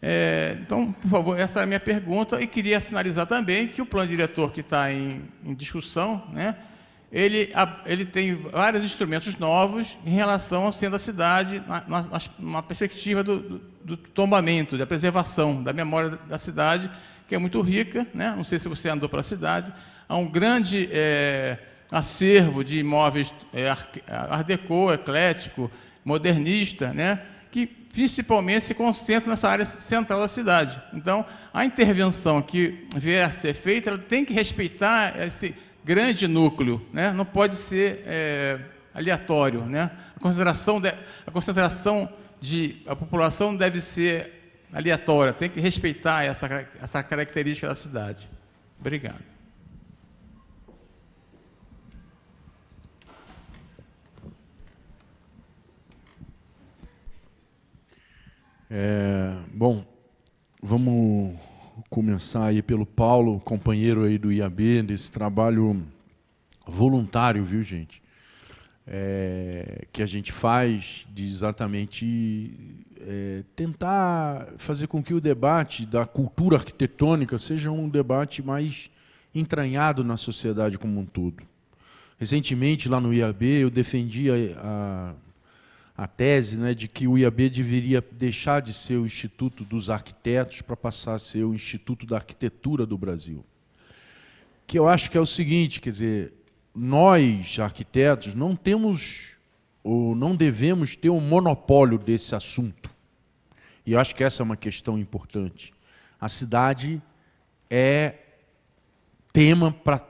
É, então, por favor, essa é a minha pergunta. E queria sinalizar também que o plano diretor que está em, em, discussão, né, ele, a, ele tem vários instrumentos novos em relação ao centro da cidade, na, na, na perspectiva do, do, do tombamento, da preservação da memória da cidade que é muito rica, né? não sei se você andou para a cidade, há um grande é, acervo de imóveis é, art déco, eclético, modernista, né? que principalmente se concentra nessa área central da cidade. Então, a intervenção que vier a ser feita, ela tem que respeitar esse grande núcleo, né? não pode ser é, aleatório. Né? A concentração de, a concentração de a população deve ser aleatória, tem que respeitar essa, essa característica da cidade. Obrigado. É, bom, vamos começar aí pelo Paulo, companheiro aí do IAB, desse trabalho voluntário, viu, gente? É, que a gente faz de exatamente é, tentar fazer com que o debate da cultura arquitetônica seja um debate mais entranhado na sociedade como um todo. Recentemente, lá no IAB, eu defendi a, a, a tese né, de que o IAB deveria deixar de ser o Instituto dos Arquitetos para passar a ser o Instituto da Arquitetura do Brasil. Que eu acho que é o seguinte, quer dizer, nós, arquitetos, não temos ou não devemos ter um monopólio desse assunto. E eu acho que essa é uma questão importante. A cidade é tema para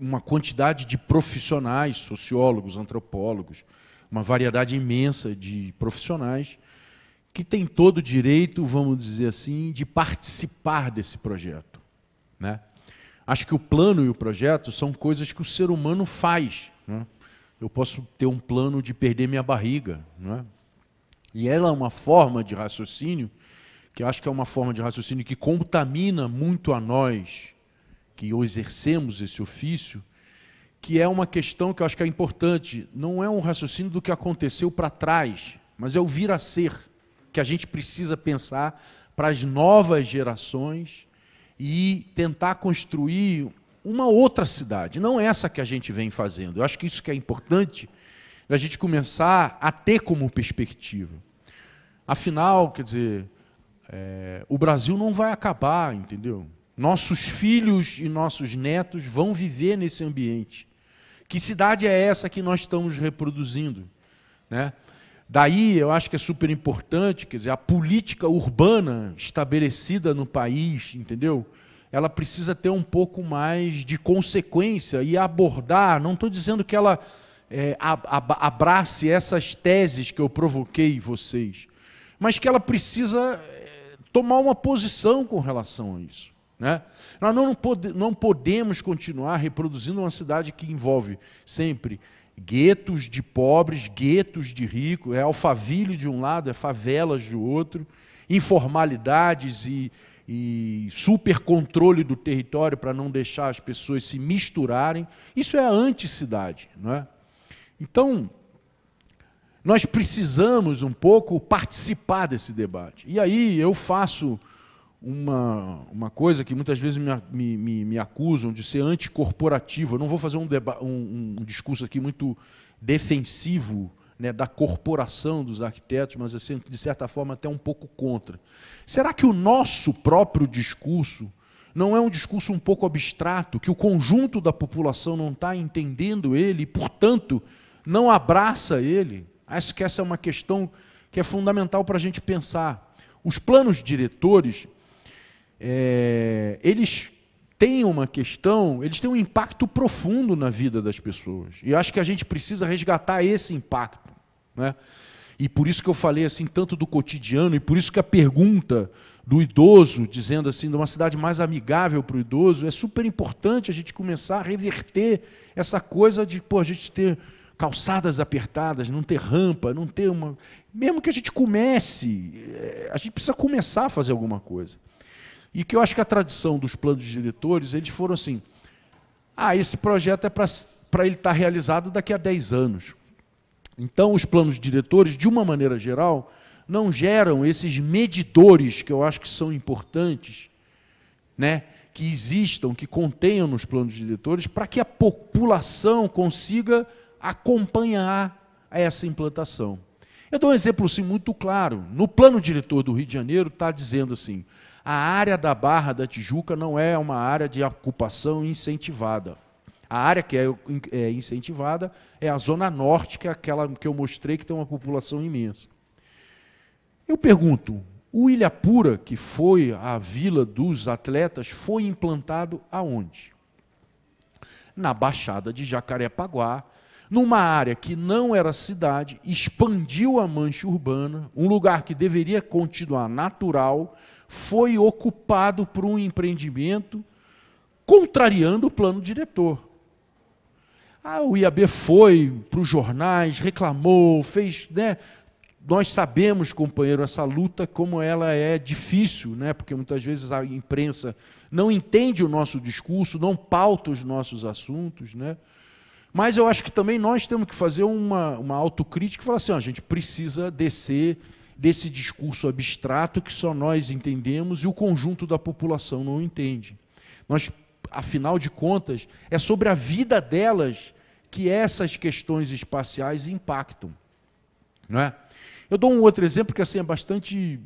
uma quantidade de profissionais, sociólogos, antropólogos, uma variedade imensa de profissionais que tem todo o direito, vamos dizer assim, de participar desse projeto, né? Acho que o plano e o projeto são coisas que o ser humano faz. Né? eu posso ter um plano de perder minha barriga. Não é? E ela é uma forma de raciocínio, que eu acho que é uma forma de raciocínio que contamina muito a nós que exercemos esse ofício, que é uma questão que eu acho que é importante. Não é um raciocínio do que aconteceu para trás, mas é o vir a ser, que a gente precisa pensar para as novas gerações e tentar construir uma outra cidade, não é essa que a gente vem fazendo. Eu acho que isso que é importante a gente começar a ter como perspectiva. Afinal, quer dizer, é, o Brasil não vai acabar, entendeu? Nossos filhos e nossos netos vão viver nesse ambiente. Que cidade é essa que nós estamos reproduzindo? Né? Daí eu acho que é super importante, quer dizer, a política urbana estabelecida no país, entendeu? ela precisa ter um pouco mais de consequência e abordar. Não estou dizendo que ela é, abrace essas teses que eu provoquei vocês, mas que ela precisa é, tomar uma posição com relação a isso. Né? Nós não, pode, não podemos continuar reproduzindo uma cidade que envolve sempre guetos de pobres, guetos de ricos, é alfaville de um lado, é favelas do outro, informalidades e e super controle do território para não deixar as pessoas se misturarem. Isso é a anticidade. Não é? Então, nós precisamos um pouco participar desse debate. E aí eu faço uma, uma coisa que muitas vezes me, me, me acusam de ser anticorporativo. Eu não vou fazer um, um, um discurso aqui muito defensivo né, da corporação dos arquitetos, mas assim, de certa forma até um pouco contra. Será que o nosso próprio discurso não é um discurso um pouco abstrato, que o conjunto da população não está entendendo ele e, portanto, não abraça ele? Acho que essa é uma questão que é fundamental para a gente pensar. Os planos diretores, é, eles têm uma questão, eles têm um impacto profundo na vida das pessoas. E acho que a gente precisa resgatar esse impacto. Né? E por isso que eu falei assim tanto do cotidiano, e por isso que a pergunta do idoso, dizendo assim, de uma cidade mais amigável para o idoso, é super importante a gente começar a reverter essa coisa de pô, a gente ter calçadas apertadas, não ter rampa, não ter uma. Mesmo que a gente comece, eh, a gente precisa começar a fazer alguma coisa. E que eu acho que a tradição dos planos de diretores, eles foram assim: ah, esse projeto é para ele estar tá realizado daqui a 10 anos. Então, os planos diretores, de uma maneira geral, não geram esses medidores que eu acho que são importantes, né? que existam, que contenham nos planos diretores, para que a população consiga acompanhar essa implantação. Eu dou um exemplo assim, muito claro. No plano diretor do Rio de Janeiro está dizendo assim: a área da Barra da Tijuca não é uma área de ocupação incentivada. A área que é, é incentivada é a Zona Norte, que é aquela que eu mostrei que tem uma população imensa. Eu pergunto, o Ilha Pura que foi a vila dos atletas, foi implantado aonde? Na Baixada de Jacarepaguá, numa área que não era cidade, expandiu a mancha urbana, um lugar que deveria continuar natural, foi ocupado por um empreendimento contrariando o plano diretor. Ah, o IAB foi para os jornais, reclamou, fez. Né? Nós sabemos, companheiro, essa luta, como ela é difícil, né? porque muitas vezes a imprensa não entende o nosso discurso, não pauta os nossos assuntos. Né? Mas eu acho que também nós temos que fazer uma, uma autocrítica e falar assim: ó, a gente precisa descer desse discurso abstrato que só nós entendemos e o conjunto da população não entende. Nós afinal de contas, é sobre a vida delas que essas questões espaciais impactam. Não é? Eu dou um outro exemplo que assim, é bastante.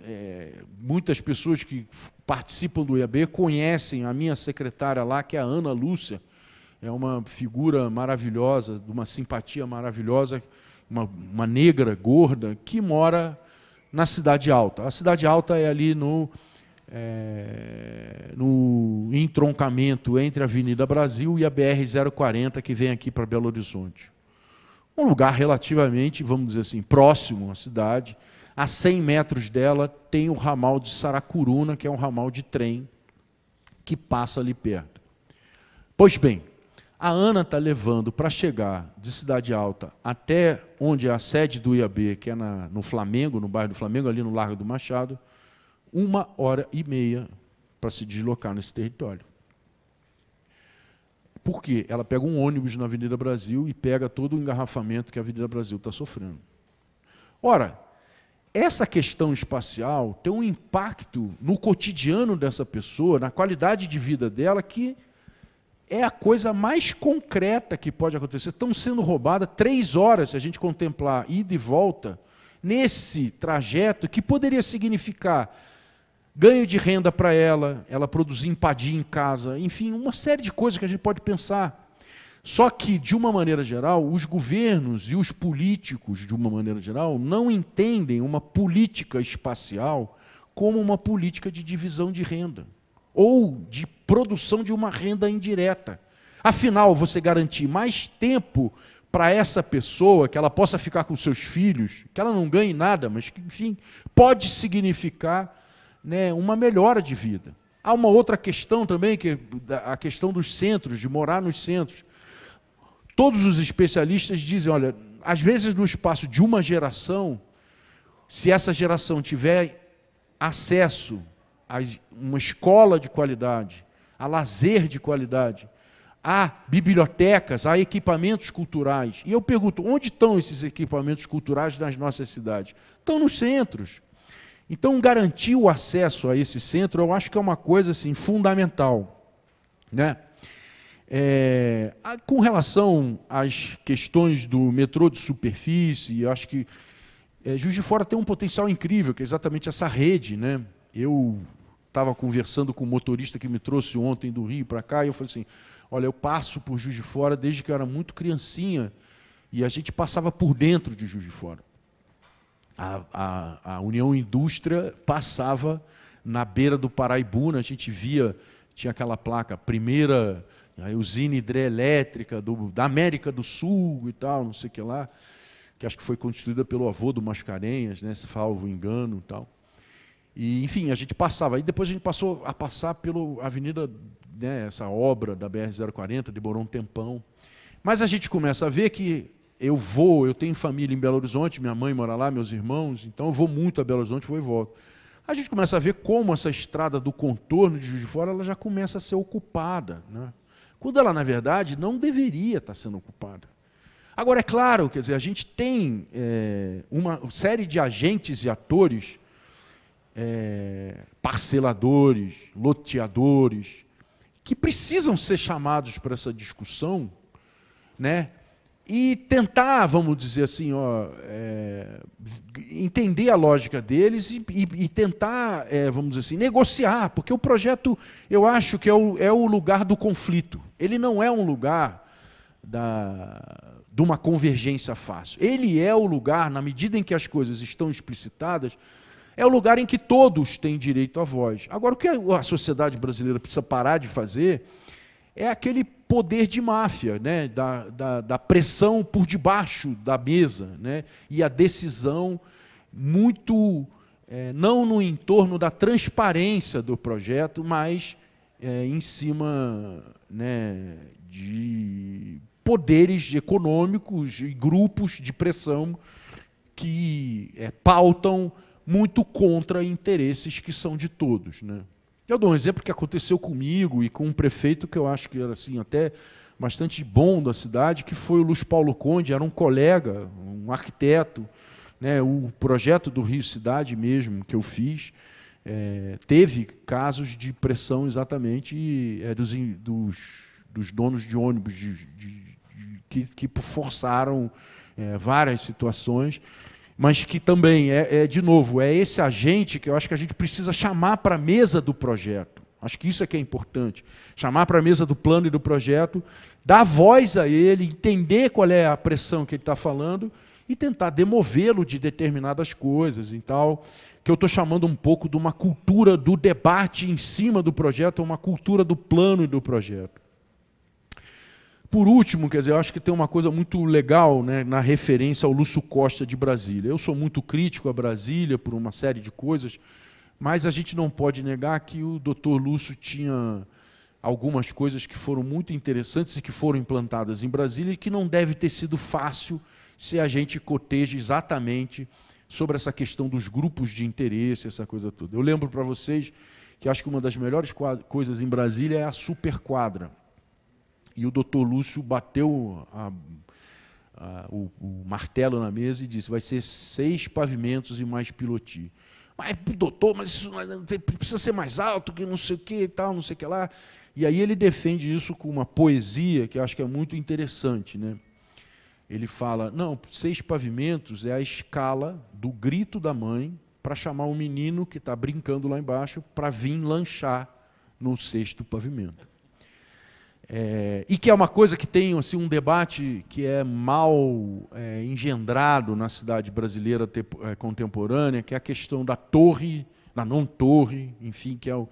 É, muitas pessoas que participam do IAB conhecem a minha secretária lá, que é a Ana Lúcia, é uma figura maravilhosa, de uma simpatia maravilhosa, uma, uma negra gorda, que mora na Cidade Alta. A Cidade Alta é ali no, é, no entroncamento entre a Avenida Brasil e a BR-040, que vem aqui para Belo Horizonte. Um lugar relativamente, vamos dizer assim, próximo à cidade. A 100 metros dela tem o ramal de Saracuruna, que é um ramal de trem que passa ali perto. Pois bem, a Ana está levando para chegar de Cidade Alta até onde é a sede do IAB, que é na, no Flamengo, no bairro do Flamengo, ali no Largo do Machado, uma hora e meia para se deslocar nesse território. Por quê? Ela pega um ônibus na Avenida Brasil e pega todo o engarrafamento que a Avenida Brasil está sofrendo. Ora, essa questão espacial tem um impacto no cotidiano dessa pessoa, na qualidade de vida dela, que é a coisa mais concreta que pode acontecer. Estão sendo roubadas três horas, se a gente contemplar ida e volta, nesse trajeto que poderia significar ganho de renda para ela, ela produzir empadinha em casa, enfim, uma série de coisas que a gente pode pensar. Só que, de uma maneira geral, os governos e os políticos, de uma maneira geral, não entendem uma política espacial como uma política de divisão de renda ou de produção de uma renda indireta. Afinal, você garantir mais tempo para essa pessoa, que ela possa ficar com seus filhos, que ela não ganhe nada, mas que, enfim, pode significar né, uma melhora de vida. Há uma outra questão também, que é a questão dos centros, de morar nos centros. Todos os especialistas dizem, olha, às vezes no espaço de uma geração, se essa geração tiver acesso a uma escola de qualidade, a lazer de qualidade, a bibliotecas, a equipamentos culturais. E eu pergunto, onde estão esses equipamentos culturais nas nossas cidades? Estão nos centros. Então, garantir o acesso a esse centro, eu acho que é uma coisa assim, fundamental. Né? É, com relação às questões do metrô de superfície, eu acho que é, Juiz de Fora tem um potencial incrível, que é exatamente essa rede. Né? Eu estava conversando com o um motorista que me trouxe ontem do Rio para cá, e eu falei assim, olha, eu passo por Juiz de Fora desde que eu era muito criancinha, e a gente passava por dentro de Juiz de Fora. A, a, a União Indústria passava na beira do Paraibuna, né? a gente via, tinha aquela placa, primeira a né, usina hidrelétrica do, da América do Sul e tal, não sei o que lá, que acho que foi construída pelo avô do Mascarenhas, né, falvo engano e tal. E, enfim, a gente passava. Aí depois a gente passou a passar pela avenida, né, essa obra da BR-040, demorou um tempão. Mas a gente começa a ver que eu vou, eu tenho família em Belo Horizonte, minha mãe mora lá, meus irmãos, então eu vou muito a Belo Horizonte, vou e volto. A gente começa a ver como essa estrada do contorno de Juiz de Fora ela já começa a ser ocupada, né? quando ela, na verdade, não deveria estar sendo ocupada. Agora, é claro, quer dizer, a gente tem é, uma série de agentes e atores, é, parceladores, loteadores, que precisam ser chamados para essa discussão, né? e tentar, vamos dizer assim, ó, é, entender a lógica deles e, e, e tentar, é, vamos dizer assim, negociar, porque o projeto, eu acho que é o, é o lugar do conflito. Ele não é um lugar da, de uma convergência fácil. Ele é o lugar, na medida em que as coisas estão explicitadas, é o lugar em que todos têm direito à voz. Agora, o que a sociedade brasileira precisa parar de fazer é aquele poder de máfia, né? da, da, da pressão por debaixo da mesa né? e a decisão muito, é, não no entorno da transparência do projeto, mas é, em cima né, de poderes econômicos e grupos de pressão que é, pautam muito contra interesses que são de todos. Né? Eu dou um exemplo que aconteceu comigo e com um prefeito que eu acho que era assim até bastante bom da cidade, que foi o Luiz Paulo Conde, era um colega, um arquiteto, né? O projeto do Rio Cidade mesmo que eu fiz é, teve casos de pressão exatamente é, dos, dos, dos, donos de ônibus de, de, de, que, que forçaram é, várias situações mas que também é, é, de novo, é esse agente que eu acho que a gente precisa chamar para a mesa do projeto. Acho que isso é que é importante. Chamar para a mesa do plano e do projeto, dar voz a ele, entender qual é a pressão que ele está falando e tentar demovê-lo de determinadas coisas e tal. Que eu estou chamando um pouco de uma cultura do debate em cima do projeto, uma cultura do plano e do projeto. Por último, quer dizer, eu acho que tem uma coisa muito legal né, na referência ao Lúcio Costa de Brasília. Eu sou muito crítico a Brasília por uma série de coisas, mas a gente não pode negar que o doutor Lúcio tinha algumas coisas que foram muito interessantes e que foram implantadas em Brasília e que não deve ter sido fácil se a gente coteja exatamente sobre essa questão dos grupos de interesse, essa coisa toda. Eu lembro para vocês que acho que uma das melhores coisas em Brasília é a superquadra. E o doutor Lúcio bateu a, a, o, o, martelo na mesa e disse: vai ser seis pavimentos e mais piloti. Mas, doutor, mas isso é, precisa ser mais alto, que não sei o que e tal, não sei o que lá. E aí ele defende isso com uma poesia que eu acho que é muito interessante. Né? Ele fala: não, seis pavimentos é a escala do grito da mãe para chamar o menino que está brincando lá embaixo para vir lanchar no sexto pavimento. É, e que é uma coisa que tem assim, um debate que é mal é, engendrado na cidade brasileira é, contemporânea, que é a questão da torre, da não torre, enfim, que é, o,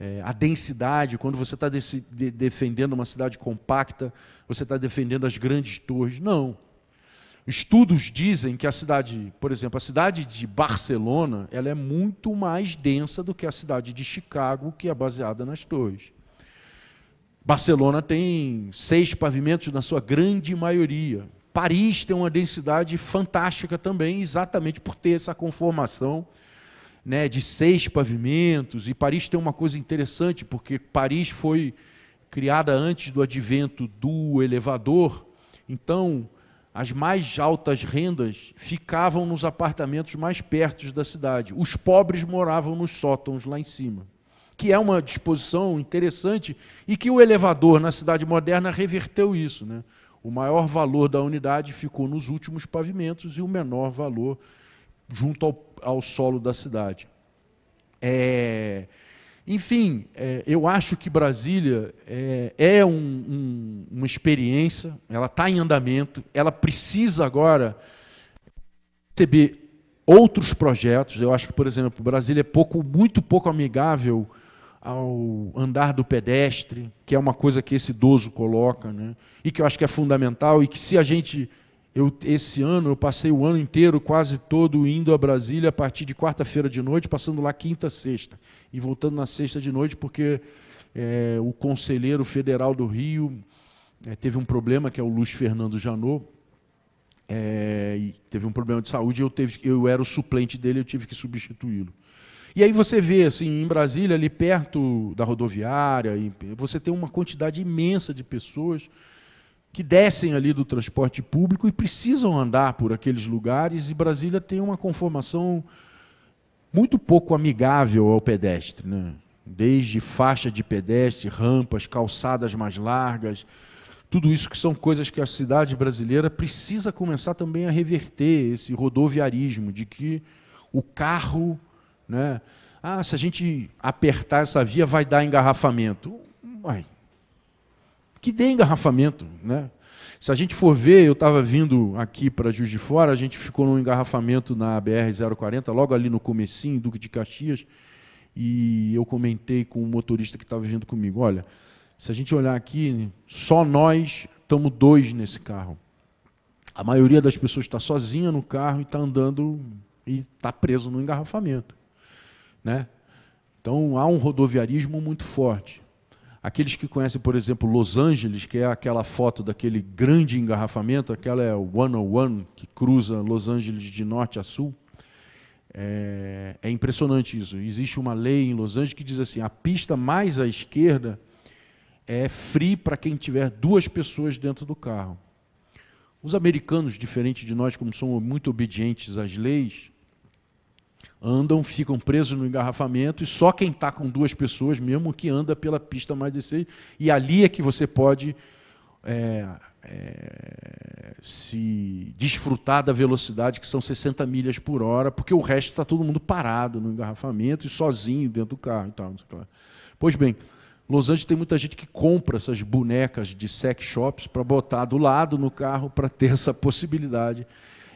é, a densidade. Quando você está de, defendendo uma cidade compacta, você está defendendo as grandes torres. Não. Estudos dizem que a cidade, por exemplo, a cidade de Barcelona, ela é muito mais densa do que a cidade de Chicago, que é baseada nas torres. Barcelona tem seis pavimentos na sua grande maioria. Paris tem uma densidade fantástica também, exatamente por ter essa conformação né, de seis pavimentos. E Paris tem uma coisa interessante, porque Paris foi criada antes do advento do elevador. Então, as mais altas rendas ficavam nos apartamentos mais perto da cidade. Os pobres moravam nos sótãos lá em cima que é uma disposição interessante e que o elevador na cidade moderna reverteu isso. Né? O maior valor da unidade ficou nos últimos pavimentos e o menor valor junto ao, ao solo da cidade. É, enfim, é, eu acho que Brasília é, é um, um, uma experiência, ela está em andamento, ela precisa agora receber outros projetos. Eu acho que, por exemplo, Brasília é pouco, muito pouco amigável ao andar do pedestre, que é uma coisa que esse idoso coloca, né? e que eu acho que é fundamental, e que se a gente. Eu, esse ano, eu passei o ano inteiro, quase todo, indo a Brasília a partir de quarta-feira de noite, passando lá quinta, sexta, e voltando na sexta de noite, porque é, o conselheiro federal do Rio é, teve um problema, que é o Luiz Fernando Janot, é, teve um problema de saúde, eu, teve, eu era o suplente dele, eu tive que substituí-lo. E aí você vê, assim, em Brasília, ali perto da rodoviária, você tem uma quantidade imensa de pessoas que descem ali do transporte público e precisam andar por aqueles lugares, e Brasília tem uma conformação muito pouco amigável ao pedestre, né? desde faixa de pedestre, rampas, calçadas mais largas, tudo isso que são coisas que a cidade brasileira precisa começar também a reverter, esse rodoviarismo, de que o carro né? Ah, se a gente apertar essa via, vai dar engarrafamento. Uai, que dê engarrafamento. Né? Se a gente for ver, eu estava vindo aqui para Juiz de Fora, a gente ficou num engarrafamento na BR-040, logo ali no comecinho, Duque de Caxias, e eu comentei com o motorista que estava vindo comigo, olha, se a gente olhar aqui, só nós estamos dois nesse carro. A maioria das pessoas está sozinha no carro e está andando e está preso no engarrafamento. Né? Então há um rodoviarismo muito forte. Aqueles que conhecem, por exemplo, Los Angeles, que é aquela foto daquele grande engarrafamento, aquela é o 101 que cruza Los Angeles de norte a sul. É, é, impressionante isso. Existe uma lei em Los Angeles que diz assim: a pista mais à esquerda é free para quem tiver duas pessoas dentro do carro. Os americanos, diferente de nós, como são muito obedientes às leis, andam, ficam presos no engarrafamento e só quem está com duas pessoas mesmo que anda pela pista mais seis E ali é que você pode é, é, se desfrutar da velocidade, que são 60 milhas por hora, porque o resto está todo mundo parado no engarrafamento e sozinho dentro do carro. E tal, Pois bem, Los Angeles tem muita gente que compra essas bonecas de sex shops para botar do lado no carro para ter essa possibilidade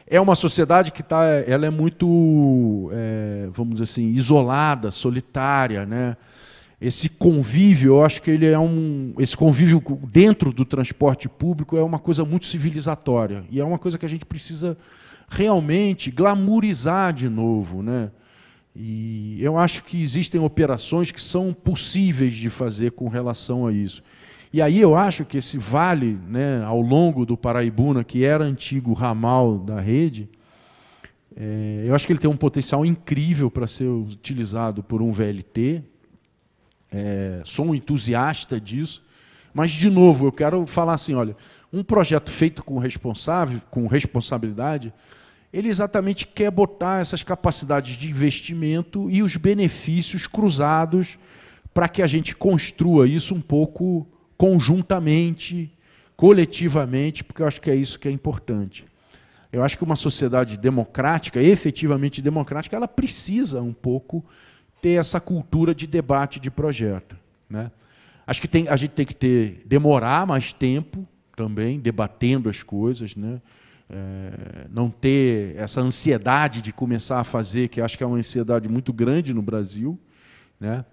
é uma sociedade que tá, ela é muito, é, vamos dizer assim, isolada, solitária, né? Esse convívio, eu acho que ele é um, esse convívio dentro do transporte público é uma coisa muito civilizatória e é uma coisa que a gente precisa realmente glamorizar de novo, né? E eu acho que existem operações que são possíveis de fazer com relação a isso. E aí eu acho que esse vale, né, ao longo do Paraibuna, que era antigo ramal da rede, é, eu acho que ele tem um potencial incrível para ser utilizado por um VLT. É, sou um entusiasta disso, mas de novo eu quero falar assim, olha, um projeto feito com responsável, com responsabilidade, ele exatamente quer botar essas capacidades de investimento e os benefícios cruzados para que a gente construa isso um pouco conjuntamente, coletivamente, porque eu acho que é isso que é importante. Eu acho que uma sociedade democrática, efetivamente democrática, ela precisa um pouco ter essa cultura de debate de projeto. Né? Acho que tem, a gente tem que ter, demorar mais tempo também, debatendo as coisas, né? É, não ter essa ansiedade de começar a fazer, que acho que é uma ansiedade muito grande no Brasil. Né?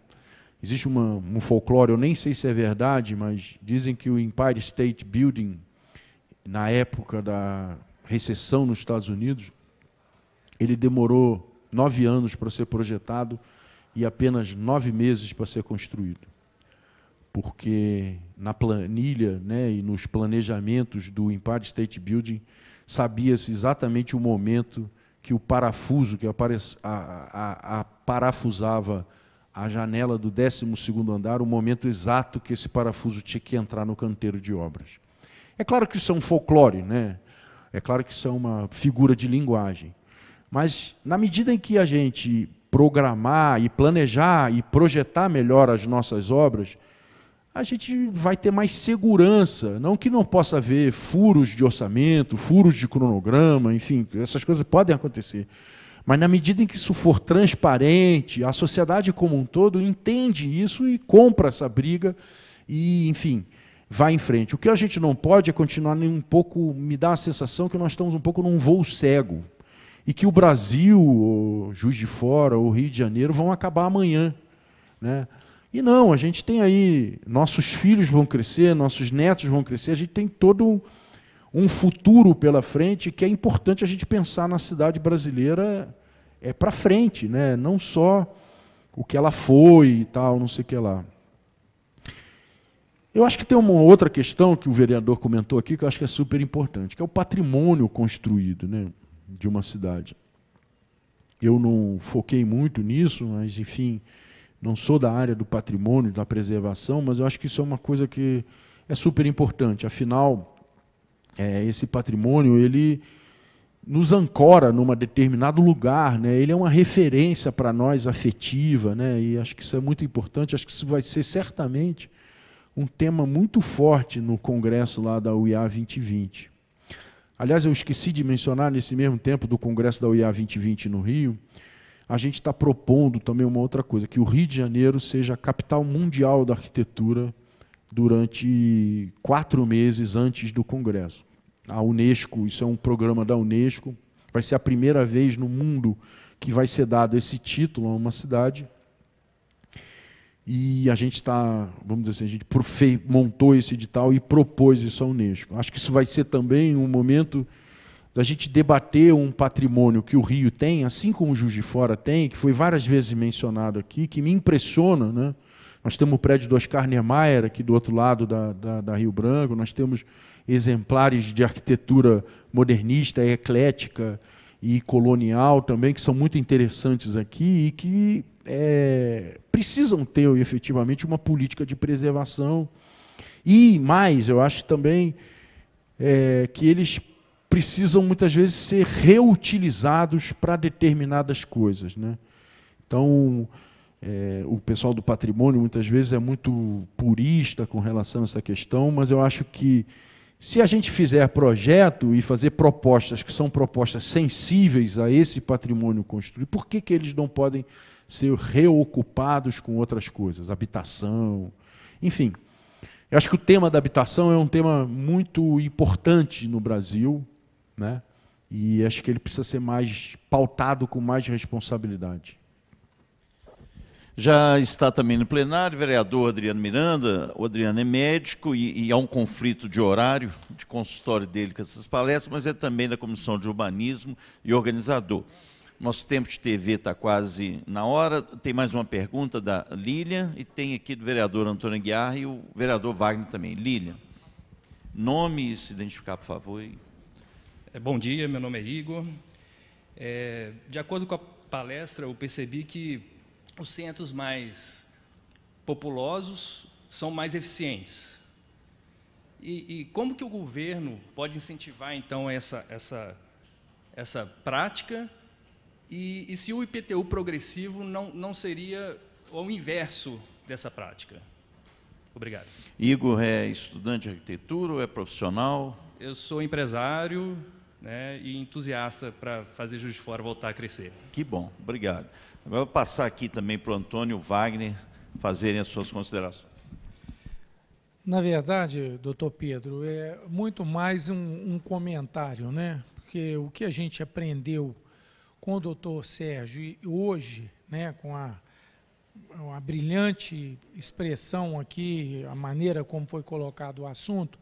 Existe uma, um folclore, eu nem sei se é verdade, mas dizem que o Empire State Building, na época da recessão nos Estados Unidos, ele demorou nove anos para ser projetado e apenas nove meses para ser construído. Porque na planilha né, e nos planejamentos do Empire State Building sabia-se exatamente o momento que o parafuso que a, a, a, a parafusava a janela do 12 andar, o momento exato que esse parafuso tinha que entrar no canteiro de obras. É claro que isso é um folclore, né? É claro que isso é uma figura de linguagem. Mas na medida em que a gente programar e planejar e projetar melhor as nossas obras, a gente vai ter mais segurança. Não que não possa haver furos de orçamento, furos de cronograma, enfim, essas coisas podem acontecer. Mas na medida em que isso for transparente, a sociedade como um todo entende isso e compra essa briga e, enfim, vai em frente. O que a gente não pode é continuar um pouco, me dá a sensação que nós estamos um pouco num voo cego e que o Brasil, o Juiz de Fora, o Rio de Janeiro vão acabar amanhã, né? E não, a gente tem aí, nossos filhos vão crescer, nossos netos vão crescer, a gente tem todo um futuro pela frente que é importante a gente pensar na cidade brasileira é para frente, né? não só o que ela foi e tal, não sei o que lá. Eu acho que tem uma outra questão que o vereador comentou aqui que eu acho que é super importante, que é o patrimônio construído né, de uma cidade. Eu não foquei muito nisso, mas, enfim, não sou da área do patrimônio, da preservação, mas eu acho que isso é uma coisa que é super importante. Afinal, é, esse patrimônio ele nos ancora numa determinado lugar, né? Ele é uma referência para nós afetiva, né? E acho que isso é muito importante. Acho que isso vai ser certamente um tema muito forte no congresso lá da UIA 2020. Aliás, eu esqueci de mencionar nesse mesmo tempo do congresso da UIA 2020 no Rio, a gente está propondo também uma outra coisa, que o Rio de Janeiro seja a capital mundial da arquitetura durante quatro meses antes do congresso. A Unesco, isso é um programa da Unesco, vai ser a primeira vez no mundo que vai ser dado esse título a uma cidade. E a gente está, vamos dizer assim, a gente montou esse edital e propôs isso à Unesco. Acho que isso vai ser também um momento da gente debater um patrimônio que o Rio tem, assim como o Juiz de Fora tem, que foi várias vezes mencionado aqui, que me impressiona. Né? Nós temos o prédio do Oscar Niemeyer aqui do outro lado da, da, da Rio Branco, nós temos exemplares de arquitetura modernista, eclética e colonial também, que são muito interessantes aqui e que é, precisam ter efetivamente uma política de preservação. E mais, eu acho também é, que eles precisam muitas vezes ser reutilizados para determinadas coisas. Né? Então, é, o pessoal do patrimônio muitas vezes é muito purista com relação a essa questão, mas eu acho que se a gente fizer projeto e fazer propostas que são propostas sensíveis a esse patrimônio construído, por que, que eles não podem ser reocupados com outras coisas? Habitação, enfim. Eu acho que o tema da habitação é um tema muito importante no Brasil, né? e acho que ele precisa ser mais pautado com mais responsabilidade. Já está também no plenário o vereador Adriano Miranda. O Adriano é médico e, e, há um conflito de horário de consultório dele com essas palestras, mas é também da Comissão de Urbanismo e organizador. Nosso tempo de TV está quase na hora. Tem mais uma pergunta da Lília e tem aqui do vereador Antônio Guiar e o vereador Wagner também. Lília, nome e se identificar, por favor. É, bom dia, meu nome é Igor. É, de acordo com a palestra, eu percebi que os centros mais populosos são mais eficientes. E, e, como que o governo pode incentivar, então, essa, essa, essa prática? E, e se o IPTU progressivo não, não seria o inverso dessa prática? Obrigado. Igor é estudante de arquitetura ou é profissional? Eu sou empresário né, e entusiasta para fazer Juiz de Fora voltar a crescer. Que bom, obrigado. Agora vou passar aqui também para o Antônio Wagner fazerem as suas considerações. Na verdade, doutor Pedro, é muito mais um, um comentário, né? Porque o que a gente aprendeu com o doutor Sérgio e hoje, né, com a, a brilhante expressão aqui, a maneira como foi colocado o assunto,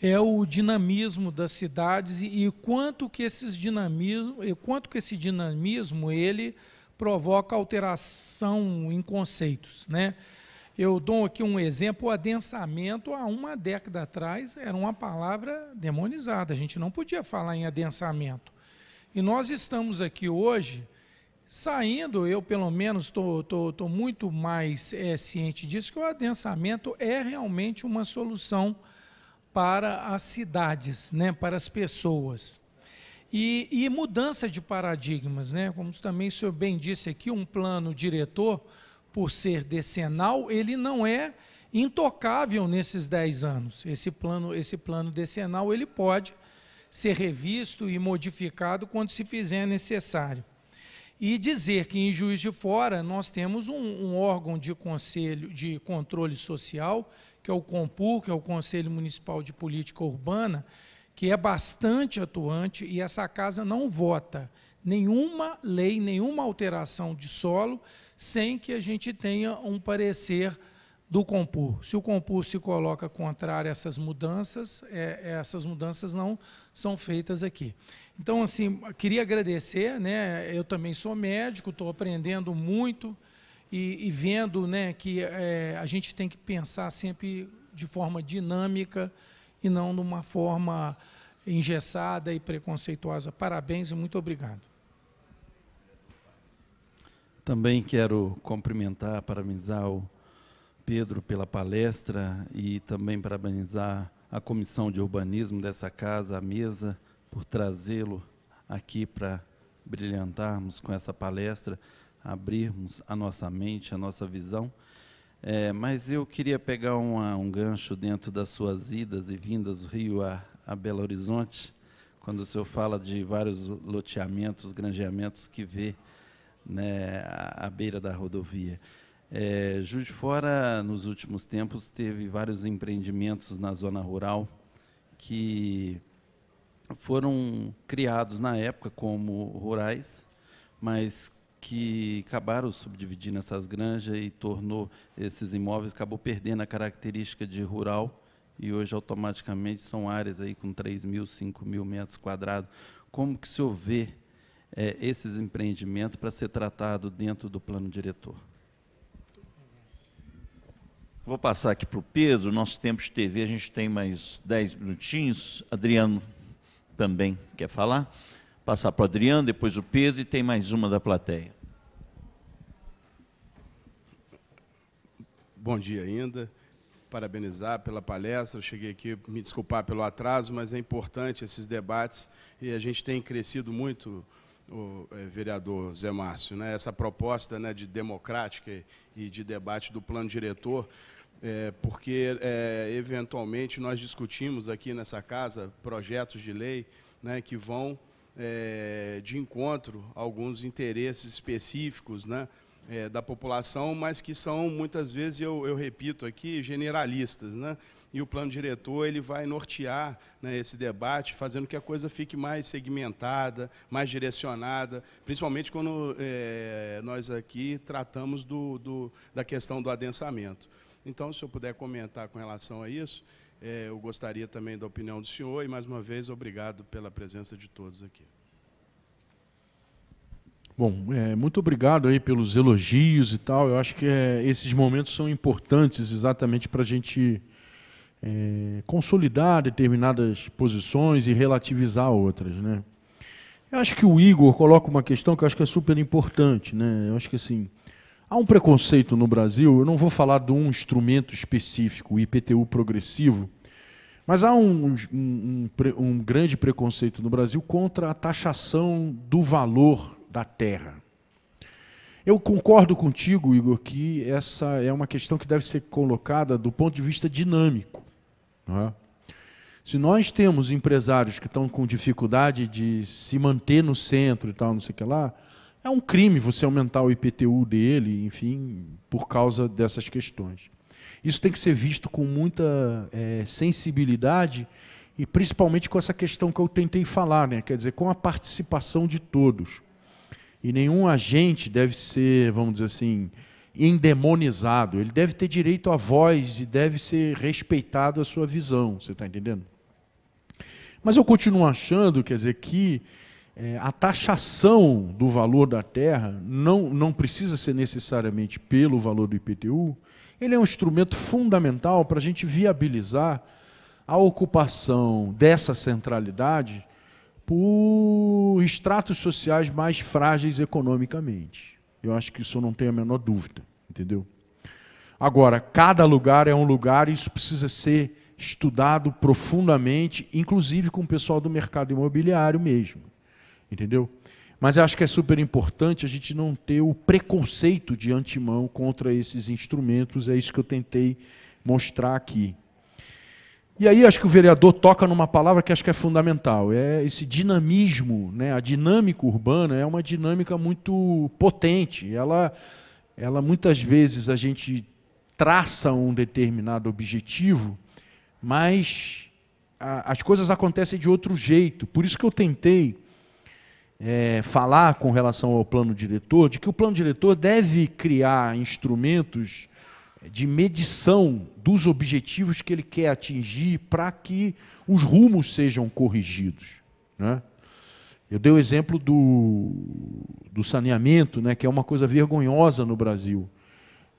é o dinamismo das cidades e, e quanto que esses dinamismo, e quanto que esse dinamismo ele provoca alteração em conceitos. Né? Eu dou aqui um exemplo: o adensamento, há uma década atrás, era uma palavra demonizada, a gente não podia falar em adensamento. E nós estamos aqui hoje saindo, eu pelo menos estou muito mais é, ciente disso, que o adensamento é realmente uma solução para as cidades, né, para as pessoas. E, e, mudança de paradigmas, né? como também o senhor bem disse aqui, um plano diretor, por ser decenal, ele não é intocável nesses 10 anos. Esse plano, esse plano decenal ele pode ser revisto e modificado quando se fizer necessário. E dizer que em Juiz de Fora nós temos um, um órgão de conselho de controle social, que é o COMPUR, que é o Conselho Municipal de Política Urbana, que é bastante atuante e essa casa não vota nenhuma lei, nenhuma alteração de solo sem que a gente tenha um parecer do Compur. Se o Compur se coloca contrário a essas mudanças, é, é, essas mudanças não são feitas aqui. Então, assim, queria agradecer, né? Eu também sou médico, estou aprendendo muito e, e vendo, né, que é, a gente tem que pensar sempre de forma dinâmica e não de uma forma engessada e preconceituosa. Parabéns e muito obrigado. Também quero cumprimentar, parabenizar o Pedro pela palestra e também parabenizar a Comissão de Urbanismo dessa casa, a mesa, por trazê-lo aqui para brilhantarmos com essa palestra, abrirmos a nossa mente, a nossa visão. É, mas eu queria pegar uma, um gancho dentro das suas idas e vindas do Rio a, a Belo Horizonte, quando o senhor fala de vários loteamentos, granjeamentos que vê né, à, à beira da rodovia. É, Juiz de Fora, nos últimos tempos, teve vários empreendimentos na zona rural que foram criados na época como rurais, mas que acabaram subdividindo essas granjas e tornou esses imóveis, acabou perdendo a característica de rural e hoje automaticamente são áreas aí com 3 mil, 5 mil metros quadrados. Como que o senhor vê é, esses empreendimentos para ser tratado dentro do plano diretor? Vou passar aqui para o Pedro, nosso tempo de TV, a gente tem mais 10 minutinhos. Adriano também quer falar passar para o Adriano, depois o Pedro e tem mais uma da plateia. Bom dia ainda. Parabenizar pela palestra. cheguei aqui, me desculpar pelo atraso, mas é importante esses debates e a gente tem crescido muito o eh, vereador Zé Márcio, né, essa proposta né, de democrática e de debate do plano diretor, é, porque, é, eventualmente, nós discutimos aqui nessa casa projetos de lei né, que vão é, de encontro a alguns interesses específicos né, é, da população, mas que são, muitas vezes, eu, eu repito aqui, generalistas. Né? e o plano diretor ele vai nortear né, esse debate, fazendo que a coisa fique mais segmentada, mais direcionada, principalmente quando é, nós aqui tratamos do, do, da questão do adensamento. Então, se eu puder comentar com relação a isso, é, eu gostaria também da opinião do senhor e, mais uma vez, obrigado pela presença de todos aqui. Bom, é, muito obrigado aí pelos elogios e tal. Eu acho que é, esses momentos são importantes exatamente para a gente é, consolidar determinadas posições e relativizar outras, né? Eu acho que o Igor coloca uma questão que eu acho que é super importante, né? Eu acho que assim, Há um preconceito no Brasil, eu não vou falar de um instrumento específico, o IPTU progressivo, mas há um, um, um, um grande preconceito no Brasil contra a taxação do valor da terra. Eu concordo contigo, Igor, que essa é uma questão que deve ser colocada do ponto de vista dinâmico. É? Se nós temos empresários que estão com dificuldade de se manter no centro e tal, não sei o que lá, é um crime você aumentar o IPTU dele, enfim, por causa dessas questões. Isso tem que ser visto com muita é, sensibilidade e principalmente com essa questão que eu tentei falar, né? quer dizer, com a participação de todos. E nenhum agente deve ser, vamos dizer assim, endemonizado. Ele deve ter direito à voz e deve ser respeitado a sua visão. Você está entendendo? Mas eu continuo achando, quer dizer, que é, a taxação do valor da terra não, não precisa ser necessariamente pelo valor do IPTU, ele é um instrumento fundamental para a gente viabilizar a ocupação dessa centralidade por estratos sociais mais frágeis economicamente. Eu acho que isso não tem a menor dúvida, entendeu? Agora, cada lugar é um lugar e isso precisa ser estudado profundamente, inclusive com o pessoal do mercado imobiliário mesmo. Entendeu? Mas eu acho que é super importante a gente não ter o preconceito de antemão contra esses instrumentos, é isso que eu tentei mostrar aqui. E aí acho que o vereador toca numa palavra que acho que é fundamental, é esse dinamismo, né? A dinâmica urbana é uma dinâmica muito potente. Ela ela muitas vezes a gente traça um determinado objetivo, mas a, as coisas acontecem de outro jeito. Por isso que eu tentei é, falar com relação ao plano diretor, de que o plano diretor deve criar instrumentos de medição dos objetivos que ele quer atingir para que os rumos sejam corrigidos. Né? Eu dei o exemplo do, do saneamento, né, que é uma coisa vergonhosa no Brasil.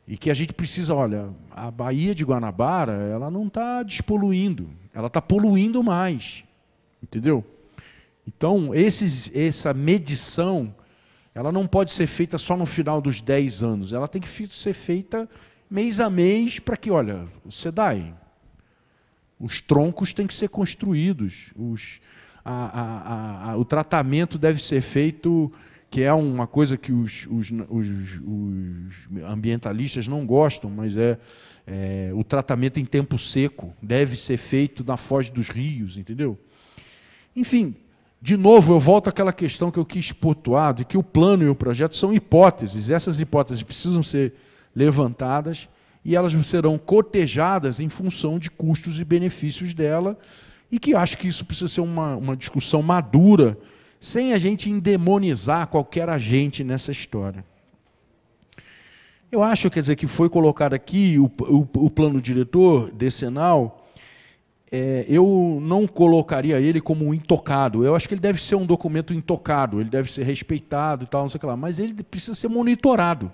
E que a gente precisa, olha, a Baía de Guanabara, ela não está despoluindo, ela está poluindo mais. Entendeu? Então, esses, essa medição, ela não pode ser feita só no final dos 10 anos, ela tem que ser feita mês a mês para que, olha, dá aí. os troncos têm que ser construídos, os, a, a, a, o tratamento deve ser feito, que é uma coisa que os, os, os ambientalistas não gostam, mas é, é, o tratamento em tempo seco, deve ser feito na foz dos rios, entendeu? Enfim, de novo, eu volto àquela questão que eu quis pontuar, de que o plano e o projeto são hipóteses. Essas hipóteses precisam ser levantadas e elas serão cotejadas em função de custos e benefícios dela, e que acho que isso precisa ser uma, uma discussão madura, sem a gente endemonizar qualquer agente nessa história. Eu acho, quer dizer, que foi colocado aqui o, o, o plano diretor decenal é, eu não colocaria ele como um intocado. Eu acho que ele deve ser um documento intocado, ele deve ser respeitado e tal, não sei o que lá. Mas ele precisa ser monitorado.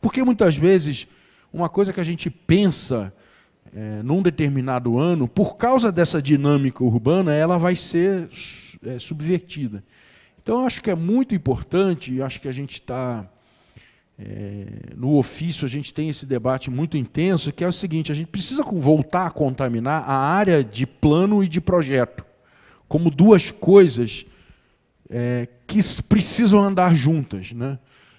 Porque muitas vezes, uma coisa que a gente pensa é, num determinado ano, por causa dessa dinâmica urbana, ela vai ser é, subvertida. Então, eu acho que é muito importante, acho que a gente está é, no ofício a gente tem esse debate muito intenso, que é o seguinte: a gente precisa voltar a contaminar a área de plano e de projeto, como duas coisas é, que precisam andar juntas. Né?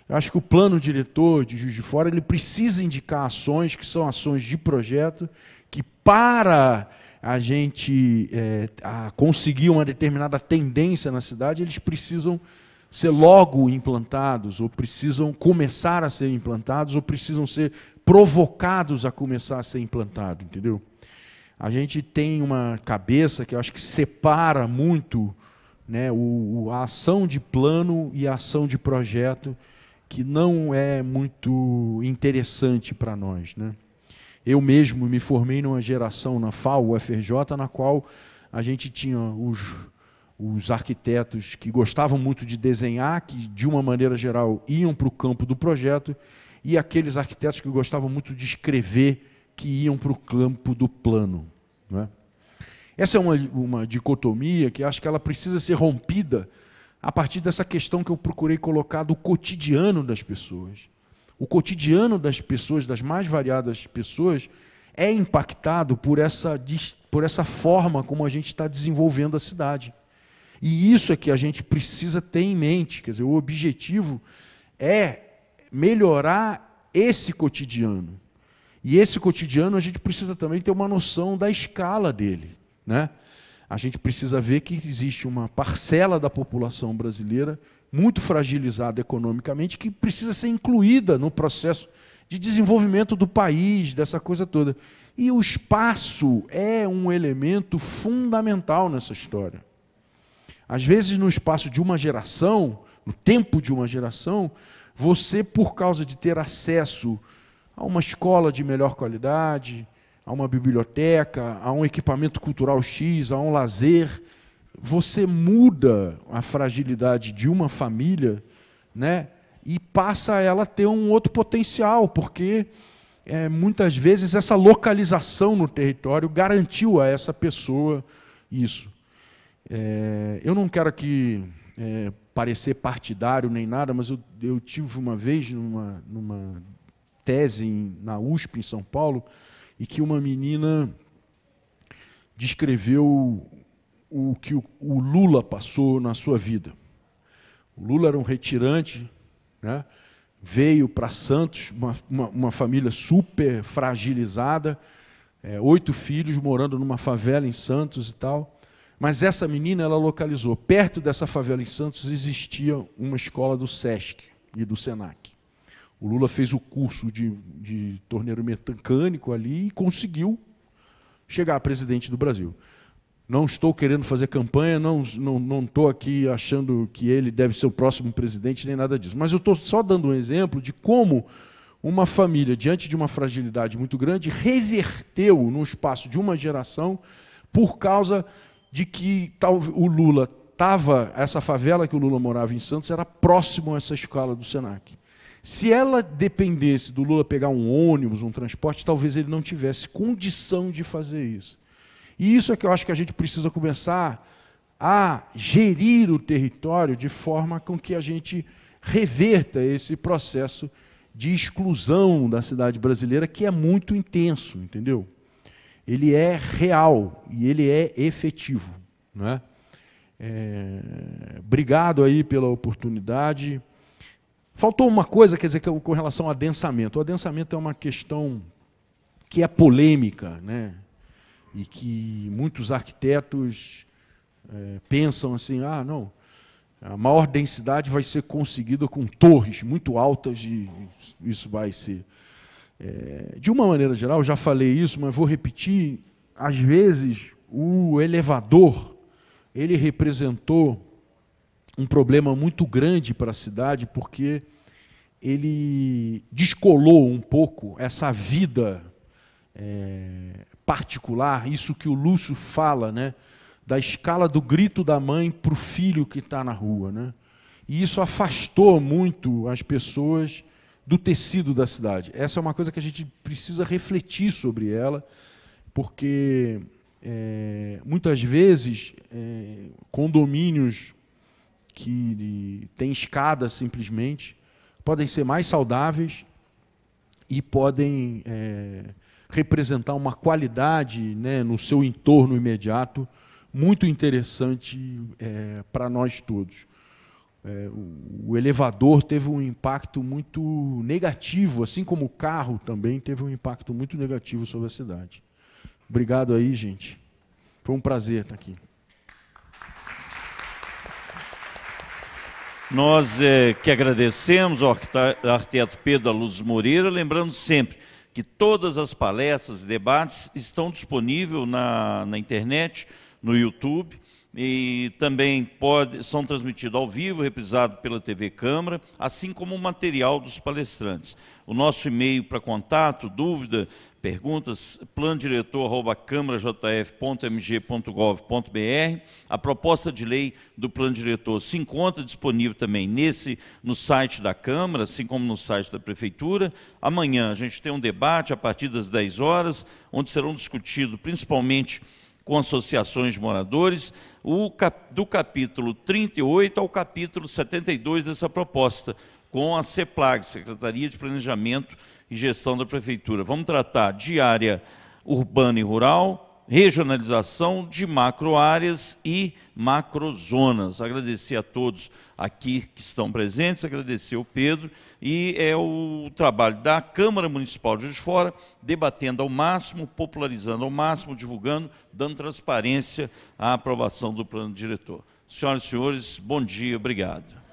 Eu acho que o plano diretor de Juiz de Fora ele precisa indicar ações que são ações de projeto, que para a gente é, a conseguir uma determinada tendência na cidade, eles precisam ser logo implantados, ou precisam começar a ser implantados, ou precisam ser provocados a começar a ser implantado, entendeu? A gente tem uma cabeça que eu acho que separa muito né, o, a ação de plano e a ação de projeto, que não é muito interessante para nós. Né? Eu mesmo me formei numa geração na FAO, UFRJ, na qual a gente tinha os os arquitetos que gostavam muito de desenhar, que de uma maneira geral iam para o campo do projeto, e aqueles arquitetos que gostavam muito de escrever, que iam para o campo do plano. Né? Essa é uma, uma dicotomia que acho que ela precisa ser rompida a partir dessa questão que eu procurei colocar do cotidiano das pessoas. O cotidiano das pessoas, das mais variadas pessoas, é impactado por essa, por essa forma como a gente está desenvolvendo a cidade. E isso é que a gente precisa ter em mente, quer dizer, o objetivo é melhorar esse cotidiano. E esse cotidiano a gente precisa também ter uma noção da escala dele, né? A gente precisa ver que existe uma parcela da população brasileira muito fragilizada economicamente que precisa ser incluída no processo de desenvolvimento do país, dessa coisa toda. E o espaço é um elemento fundamental nessa história. Às vezes, no espaço de uma geração, no tempo de uma geração, você, por causa de ter acesso a uma escola de melhor qualidade, a uma biblioteca, a um equipamento cultural X, a um lazer, você muda a fragilidade de uma família, né? E passa ela a ter um outro potencial, porque é, muitas vezes essa localização no território garantiu a essa pessoa isso. É, eu não quero aqui é, parecer partidário nem nada, mas eu, eu tive uma vez numa, numa tese em, na USP em São Paulo e que uma menina descreveu o que o, o Lula passou na sua vida. O Lula era um retirante, né? veio para Santos, uma, uma, uma, família super fragilizada, é, oito filhos morando numa favela em Santos e tal. Mas essa menina, ela localizou. Perto dessa favela em Santos existia uma escola do SESC e do SENAC. O Lula fez o curso de, de torneiro mecânico ali e conseguiu chegar a presidente do Brasil. Não estou querendo fazer campanha, não estou não, não aqui achando que ele deve ser o próximo presidente, nem nada disso. Mas eu estou só dando um exemplo de como uma família, diante de uma fragilidade muito grande, reverteu no espaço de uma geração por causa de que tal, o Lula estava, essa favela que o Lula morava em Santos era próximo a essa escola do Senac. Se ela dependesse do Lula pegar um ônibus, um transporte, talvez ele não tivesse condição de fazer isso. E isso é que eu acho que a gente precisa começar a gerir o território de forma com que a gente reverta esse processo de exclusão da cidade brasileira que é muito intenso, entendeu? ele é real e ele é efetivo. Né? É, obrigado aí pela oportunidade. Faltou uma coisa, quer dizer, com relação ao adensamento. O adensamento é uma questão que é polêmica, né? E que muitos arquitetos é, pensam assim: ah, não, a maior densidade vai ser conseguida com torres muito altas e isso vai ser. É, de uma maneira geral, já falei isso, mas vou repetir, às vezes o elevador, ele representou um problema muito grande para a cidade, porque ele descolou um pouco essa vida é, particular, isso que o Lúcio fala, né, da escala do grito da mãe para o filho que está na rua. Né? E isso afastou muito as pessoas do tecido da cidade. Essa é uma coisa que a gente precisa refletir sobre ela, porque é, muitas vezes é, condomínios que têm escada simplesmente podem ser mais saudáveis e podem é, representar uma qualidade né, no seu entorno imediato muito interessante é, para nós todos é, o elevador teve um impacto muito negativo, assim como o carro também teve um impacto muito negativo sobre a cidade. Obrigado aí, gente. Foi um prazer estar aqui. Nós é, que agradecemos ao arquiteto Pedro Luz Moreira, lembrando sempre que todas as palestras e debates estão disponíveis na, na internet, no YouTube e também pode, são transmitidos ao vivo, reprisado pela TV Câmara, assim como o material dos palestrantes. O nosso e-mail para contato, dúvida, perguntas, plandiretor@câmarajf.mg.gov.br. A proposta de lei do plano diretor se encontra disponível também nesse no site da Câmara, assim como no site da prefeitura. Amanhã a gente tem um debate a partir das 10 horas, onde serão discutidos principalmente com associações de moradores, cap, do capítulo 38 ao capítulo 72 dessa proposta, com a CEPLAG, Secretaria de Planejamento e Gestão da Prefeitura. Vamos tratar de área urbana e rural, regionalização de macroáreas e macrozonas. Agradecer a todos aqui que estão presentes, agradecer ao Pedro, e é o trabalho da Câmara Municipal de Juiz de Fora, debatendo ao máximo, popularizando ao máximo, divulgando, dando transparência à aprovação do plano diretor. Senhoras e senhores, bom dia, obrigado.